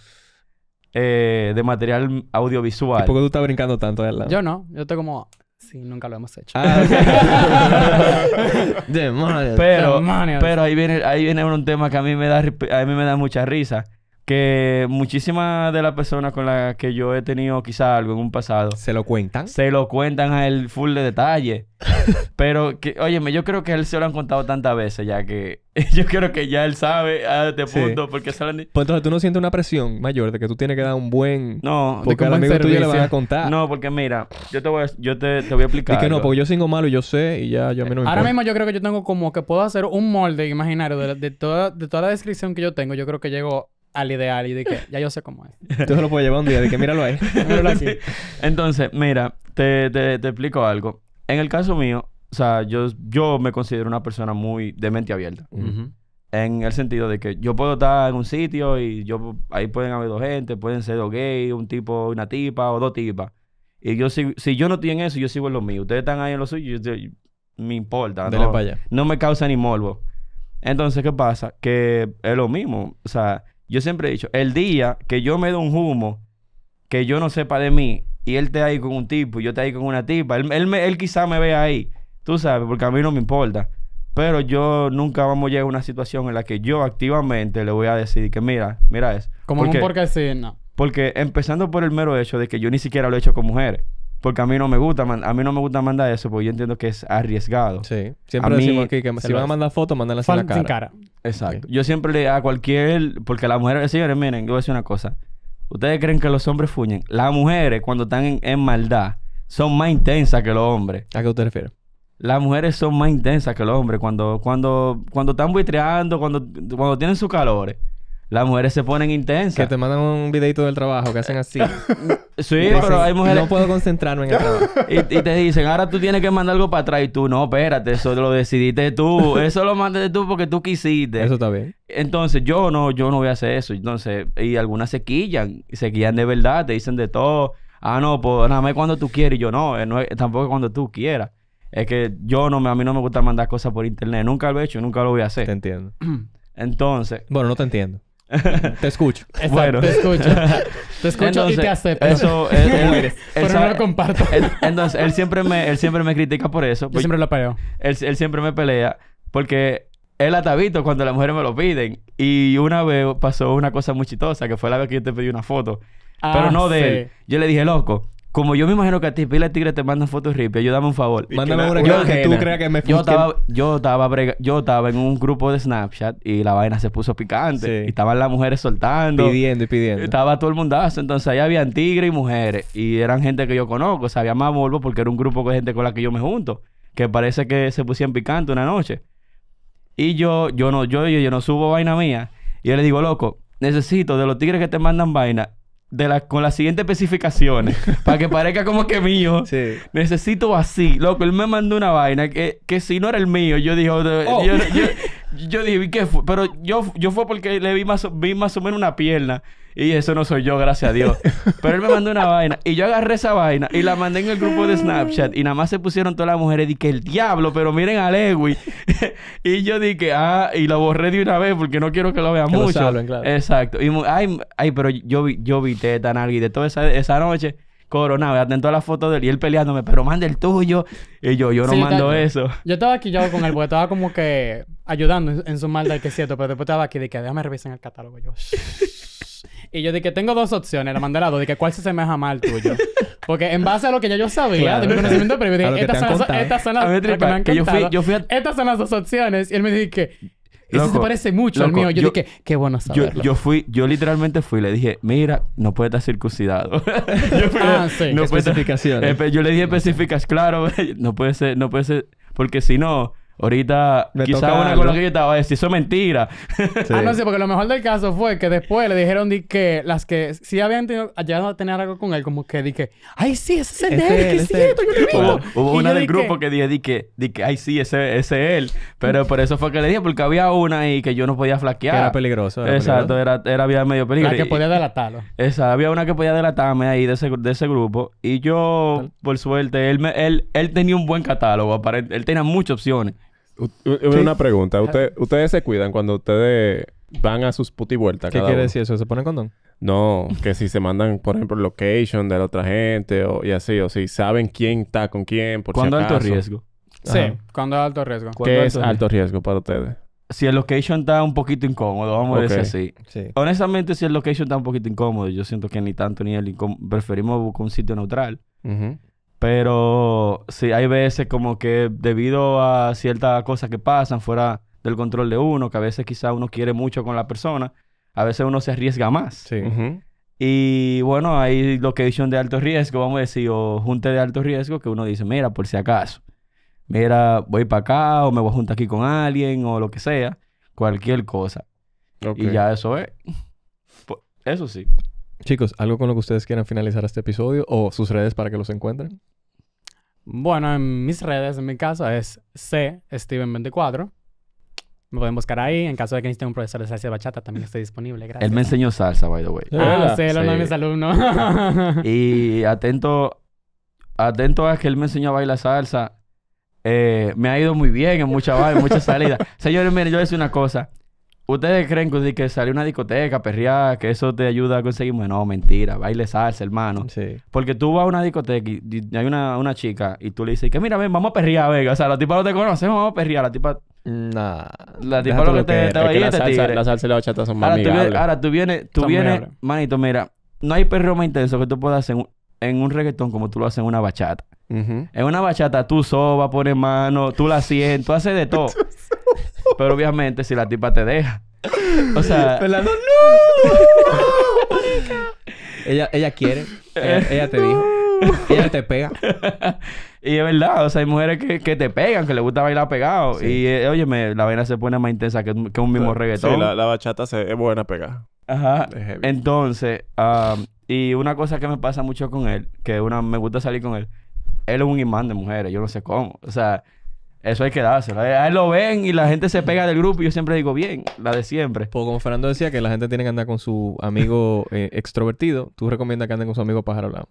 Speaker 3: Eh, de material audiovisual. por qué tú estás brincando tanto de Yo no,
Speaker 4: yo estoy como. Sí, nunca lo hemos hecho. Ah,
Speaker 3: pero, pero ahí viene, ahí viene un tema que a mí me da a mí me da mucha risa que muchísimas de las personas con las que yo he tenido quizá algo en un pasado... ¿Se lo cuentan? Se lo cuentan a él full de detalle. Pero, que, óyeme, yo creo que él se lo han contado tantas veces ya que... yo creo que ya él sabe a este punto porque dicho.
Speaker 2: Pues entonces, ¿tú no sientes una presión mayor de que tú tienes que dar
Speaker 3: un buen... No. Porque un amigo tuyo le vas a contar. No, porque mira, yo te voy a, yo te, voy a explicar. Y que no, porque yo sigo malo y yo sé y ya yo no me Ahora
Speaker 4: mismo yo creo que yo tengo como que puedo hacer un molde imaginario de, toda, de toda la descripción que yo tengo. Yo creo que llego al ideal y de que ya yo sé cómo
Speaker 3: es. Tú se lo puedes llevar un día, de que míralo ahí. míralo así. Entonces, mira, te, te, te explico algo. En el caso mío, o sea, yo, yo me considero una persona muy de mente abierta. En el sentido de que yo puedo estar en un sitio y yo ahí pueden haber dos gente, pueden ser dos gays, un tipo, una tipa o dos tipas. Y yo si, si yo no estoy eso, yo sigo en lo mío. Ustedes están ahí en lo suyo, yo, me importa. no, no me causa ni morbo. Entonces, ¿qué pasa? Que es lo mismo. O sea, yo siempre he dicho, el día que yo me dé un humo que yo no sepa de mí y él te ahí con un tipo y yo te ahí con una tipa, él, él, quizá me vea ahí, tú sabes, porque a mí no me importa. Pero yo nunca vamos a llegar a una situación en la que yo activamente le voy a decir que mira, mira eso. Como porque, un
Speaker 4: porque
Speaker 3: Porque empezando por el mero hecho de que yo ni siquiera lo he hecho con mujeres. Porque a mí no me gusta, a mí no me gusta mandar eso, porque yo entiendo que es arriesgado. Sí. Siempre decimos aquí que si van a mandar fotos, mandan sin la cara. Sin cara. Exacto. Yo siempre le a cualquier, porque las mujeres, señores, miren, yo voy a decir una cosa. Ustedes creen que los hombres fuñen. Las mujeres, cuando están en, maldad, son más intensas que los hombres. ¿A qué usted refiere? Las mujeres son más intensas que los hombres cuando, cuando, cuando están buitreando, cuando, cuando tienen sus calores. Las mujeres se ponen intensas. Que te mandan un videito del trabajo, que hacen así. sí, pero hay mujeres... No puedo concentrarme en el trabajo. y, te dicen, ahora tú tienes que mandar algo para atrás. Y tú, no, espérate, eso lo decidiste tú. Eso lo mandaste tú porque tú quisiste. Eso está bien. Entonces, yo no, yo no voy a hacer eso. Entonces, y algunas se quillan. Se quillan de verdad, te dicen de todo. Ah, no, pues nada más cuando tú quieres. Y yo, no, eh, es, tampoco cuando tú quieras. Es que yo no, me, a mí no me gusta mandar cosas por internet. Nunca lo he hecho y nunca lo voy a hacer. Te entiendo. Entonces... Bueno, no te entiendo. Te escucho. Exacto, bueno. Te escucho. Te escucho y te acepto. Eso, él, Pero no lo comparto. entonces, él siempre, me, él siempre me critica por eso. Yo siempre lo peleo. Él, siempre me pelea porque él atavito cuando las mujeres me lo piden. Y una vez pasó una cosa muy chistosa que fue la vez que yo te pedí una foto.
Speaker 4: Pero ah, no de él.
Speaker 3: Yo le dije, loco, como yo me imagino que a ti, pila tigre te mandan fotos ripia, yo dame un favor. Mándame una yo, que tú creas que me yo estaba, yo estaba, yo estaba en un grupo de Snapchat y la vaina se puso picante. estaban las mujeres soltando. Pidiendo y pidiendo. estaba todo el mundazo. Ah, entonces ahí habían tigres y mujeres. Y eran gente que yo conozco. O sea, había más volvo porque era un grupo de gente con la que yo me junto. Que parece que se pusieron picante una noche. Y yo, yo no, yo, yo, yo no subo vaina mía. Y yo le digo, loco, necesito de los tigres que te mandan vaina, de la, con las siguientes especificaciones para que parezca como que mío. Necesito así. Loco, él me mandó una vaina que, que si no era el mío, yo dije, oh. Yo, yo, dije, ¿qué fue? Pero yo, yo fue porque le vi más, vi más o menos una pierna. Y eso no soy yo, gracias a Dios. Pero él me mandó una vaina. Y yo agarré esa vaina y la mandé en el grupo de Snapchat. Y nada más se pusieron todas las mujeres. Y Dije, el diablo, pero miren a Lewi. y yo dije, ah, y lo borré de una vez porque no quiero que lo vean mucho. Exacto. Y ay, ay, pero yo vi, yo vi teta, y de toda esa, esa noche coronado, atento a la foto de él y él peleándome, pero manda el tuyo. Y yo, yo no mando eso.
Speaker 4: Yo estaba aquí yo con él, porque estaba como que ayudando en, su maldad que es cierto, pero después estaba aquí de que déjame revisar el catálogo. Yo, y yo dije, tengo dos opciones, la mandé a dos. Dije, ¿cuál se semeja más al tuyo? Porque en base a lo que ya yo sabía, de mi conocimiento previo, dije, estas son, las, estas son Estas son las dos opciones. Y él me dijo que... Eso se parece mucho al mío. Yo, yo, dije, qué bueno saberlo.
Speaker 3: Yo, yo, fui... Yo literalmente fui. Le dije, mira, no puede estar circuncidado. yo ah, sí. especificaciones. yo le dije específicas. claro. no puede ser... No puede ser... Porque si no... Ahorita, quizás quizá una con lo que yo estaba a decir, eso es mentira. Ah, no sé, porque
Speaker 4: lo mejor del caso fue que después le dijeron que las que sí habían tenido, llegado a tener algo con él, como que dije, ay, sí, ese es él, que es cierto, yo lo Hubo, una del grupo
Speaker 3: que... dije, di ay, sí, ese, es él. Pero por eso fue que le dije, porque había una ahí que yo no podía flaquear. era peligroso. Exacto, Era, era, medio peligroso. La que podía delatarlo. Exacto. había una que podía delatarme ahí de ese, de ese grupo. Y yo, por suerte, él, me, él, él tenía un buen catálogo, él tenía muchas opciones. Una pregunta.
Speaker 1: ¿Ustedes se cuidan cuando ustedes van a sus y vueltas? ¿Qué quiere decir
Speaker 2: eso? ¿Se ponen condón?
Speaker 1: No, que si se mandan, por ejemplo, location de la otra gente y así, o si saben quién está con quién, por ¿Cuándo si alto riesgo?
Speaker 3: Sí,
Speaker 4: cuando es alto riesgo. ¿Qué es
Speaker 3: alto,
Speaker 1: riesgo para ustedes?
Speaker 3: Si el location está un poquito incómodo, vamos a decir así. Honestamente, si el location está un poquito incómodo, yo siento que ni tanto ni el incómodo. Preferimos buscar un sitio neutral. Pero sí, hay veces como que debido a ciertas cosas que pasan fuera del control de uno, que a veces quizá uno quiere mucho con la persona, a veces uno se arriesga más. Sí. Y bueno, hay dicen de alto riesgo, vamos a decir, o junte de alto riesgo, que uno dice, mira, por si acaso, mira, voy para acá, o me voy a juntar aquí con alguien, o lo que sea, cualquier cosa. Y ya eso es. Pues, eso sí. Chicos, ¿algo
Speaker 2: con lo que ustedes quieran finalizar este episodio o sus redes para que los encuentren?
Speaker 4: Bueno, en mis redes, en mi caso, es C Steven24. Me pueden buscar ahí. En caso de que necesiten un profesor de salsa de bachata, también estoy disponible. Gracias. Él me enseñó
Speaker 3: salsa, by the way. Ah, sí, él de mis alumnos. y atento, atento a que él me enseñó a bailar salsa. Eh, me ha ido muy bien en muchas muchas salidas. Señores, miren, yo les decir una cosa. ¿Ustedes creen que, que salir una discoteca, perrear, que eso te ayuda a conseguir? Bueno, no, mentira. Baile salsa, hermano. Sí. Porque tú vas a una discoteca y, hay una, una, chica y tú le dices que, mira, ven, vamos a perrear, venga. O sea, la tipa no te conoce, vamos a perrear. La tipa... Nah. La tipa lo que te, te va a la, salsa, la salsa
Speaker 1: y la bachata son más ahora
Speaker 3: Tú vienes, ahora tú vienes, manito, mira. No hay perro más intenso que tú puedas hacer en, un reggaetón como tú lo haces en una bachata. En una bachata tú sobas, pones mano, tú la sientes, tú haces de todo. Pero obviamente si la tipa te deja. O sea... Fernando, ¡no!
Speaker 2: ella, ella quiere. Ella, eh, te dijo. Ella te pega.
Speaker 3: y es verdad, o sea, hay mujeres que, que te pegan, que le gusta bailar pegado. Y oye, eh, óyeme, la vaina se pone más intensa que, un mismo reggaetón. Sí, la, bachata se, es buena pegada. Ajá. Entonces, um, y una cosa que me pasa mucho con él, que una me gusta salir con él, él es un imán de mujeres, yo no sé cómo. O sea, eso hay que dárselo. A lo ven y la gente se pega del grupo y yo siempre digo, bien,
Speaker 2: la de siempre. Pues como Fernando decía, que la gente tiene que andar con su amigo eh, extrovertido, tú
Speaker 3: recomiendas que anden con su amigo pájaro al lado.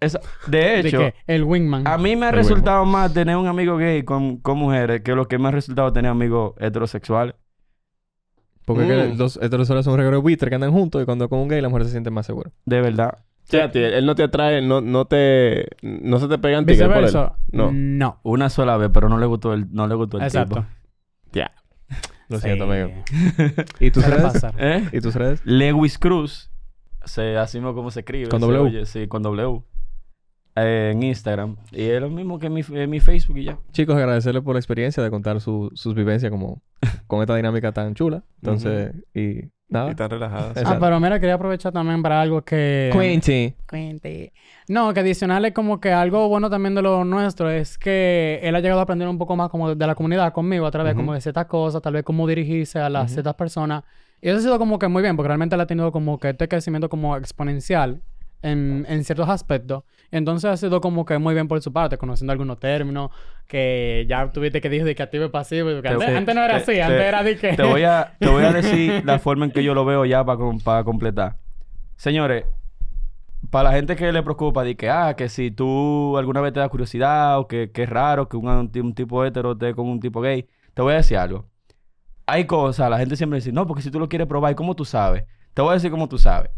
Speaker 3: de hecho, El wingman. a mí me ha resultado más tener un amigo gay con, con mujeres que lo que me ha resultado tener amigos heterosexuales. Porque mm. los heterosexuales son un regalo de que andan juntos y cuando con un gay la mujer se siente más segura. De verdad
Speaker 1: él no te atrae, no, no te... No se te pega en ti No. no. Una sola
Speaker 3: vez, pero no le gustó el, no le gustó el Exacto. Ya. Lo siento, amigo. ¿Y tus redes? ¿Eh? ¿Y tus redes? Lewis Cruz. Se, así mismo como se escribe. Con W. sí, con W. Eh, en Instagram. Y es lo mismo que mi, eh, mi Facebook y ya.
Speaker 2: Chicos, agradecerle por la experiencia de contar sus vivencias como... con esta dinámica tan chula. Entonces... Y y tan Ah,
Speaker 4: pero mira, quería aprovechar también para algo que... Quinty. Quinty. No, que adicional es como que algo bueno también de lo nuestro es que él ha llegado a aprender un poco más como de la comunidad conmigo a través como de ciertas cosas, tal vez cómo dirigirse a las ciertas personas. Y eso ha sido como que muy bien, porque realmente él ha tenido como que este crecimiento como exponencial en, ciertos aspectos. Entonces ha sido como que muy bien por su parte, conociendo algunos términos que ya tuviste que decir de que activo y pasivo. Porque antes, no era así, antes era de que... Te voy, a, te voy a decir
Speaker 3: la forma en que yo lo veo ya para completar. Señores, para la gente que le preocupa, de que, ah, que si tú alguna vez te da curiosidad o que, es raro que un, un tipo hetero esté con un tipo gay, te voy a decir algo. Hay cosas, la gente siempre dice, no, porque si tú lo quieres probar, ¿cómo tú sabes? Te voy a decir cómo tú sabes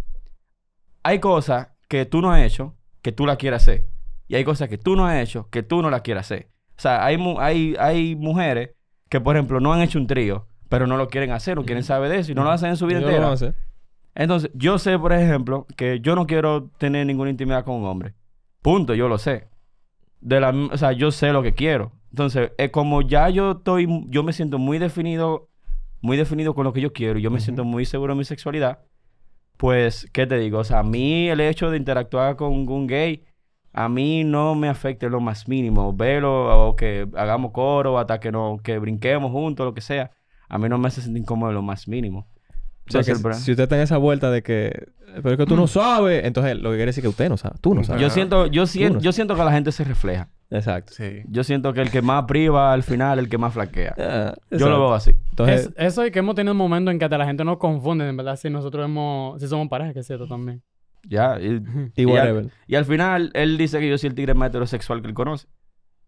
Speaker 3: hay cosas que tú no has hecho que tú la quieras hacer. Y hay cosas que tú no has hecho que tú no las quieras hacer. O sea, hay, hay, hay mujeres que, por ejemplo, no han hecho un trío, pero no lo quieren hacer, no quieren saber de eso y no lo hacen en su vida entera. Entonces, yo sé, por ejemplo, que yo no quiero tener ninguna intimidad con un hombre. Punto, yo lo sé. De la, o sea, yo sé lo que quiero. Entonces, eh, como ya yo estoy, yo me siento muy definido, muy definido con lo que yo quiero, y yo me siento muy seguro de mi sexualidad, pues, ¿qué te digo? O sea, a mí el hecho de interactuar con un gay, a mí no me afecta lo más mínimo. Verlo o que hagamos coro, hasta que, no, que brinquemos juntos, lo que sea. A mí no me hace sentir incómodo lo más mínimo. si
Speaker 2: usted está en esa vuelta de que... Pero es que tú no mm. sabes. Entonces, lo que quiere decir es que usted no sabe. Tú no sabes. Yo siento, yo siento,
Speaker 3: yo siento que la gente se refleja. Exacto. Yo siento que el que más priva al final, el que más flaquea. Ah, yo lo veo así. Entonces,
Speaker 4: es, eso es que hemos tenido un momento en que hasta la gente nos confunde, en verdad, si nosotros hemos, si somos pareja, que es cierto también.
Speaker 3: Ya, y, y, al, final, él dice que yo soy el tigre más heterosexual que él conoce.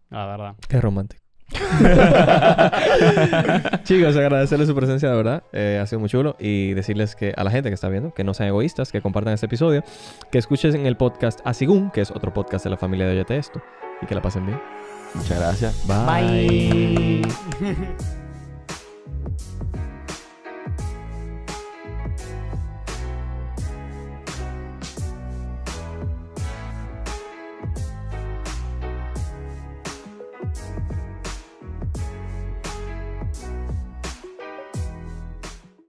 Speaker 3: La ah, verdad. Qué romántico.
Speaker 2: Chicos, agradecerles su presencia, de verdad. Eh, ha sido muy chulo. Y decirles que a la gente que está viendo, que no sean egoístas, que compartan este episodio, que escuchen el podcast Asigún, que es otro podcast de la familia de Oye Esto y que la pasen bien.
Speaker 3: Muchas gracias. Bye. Bye.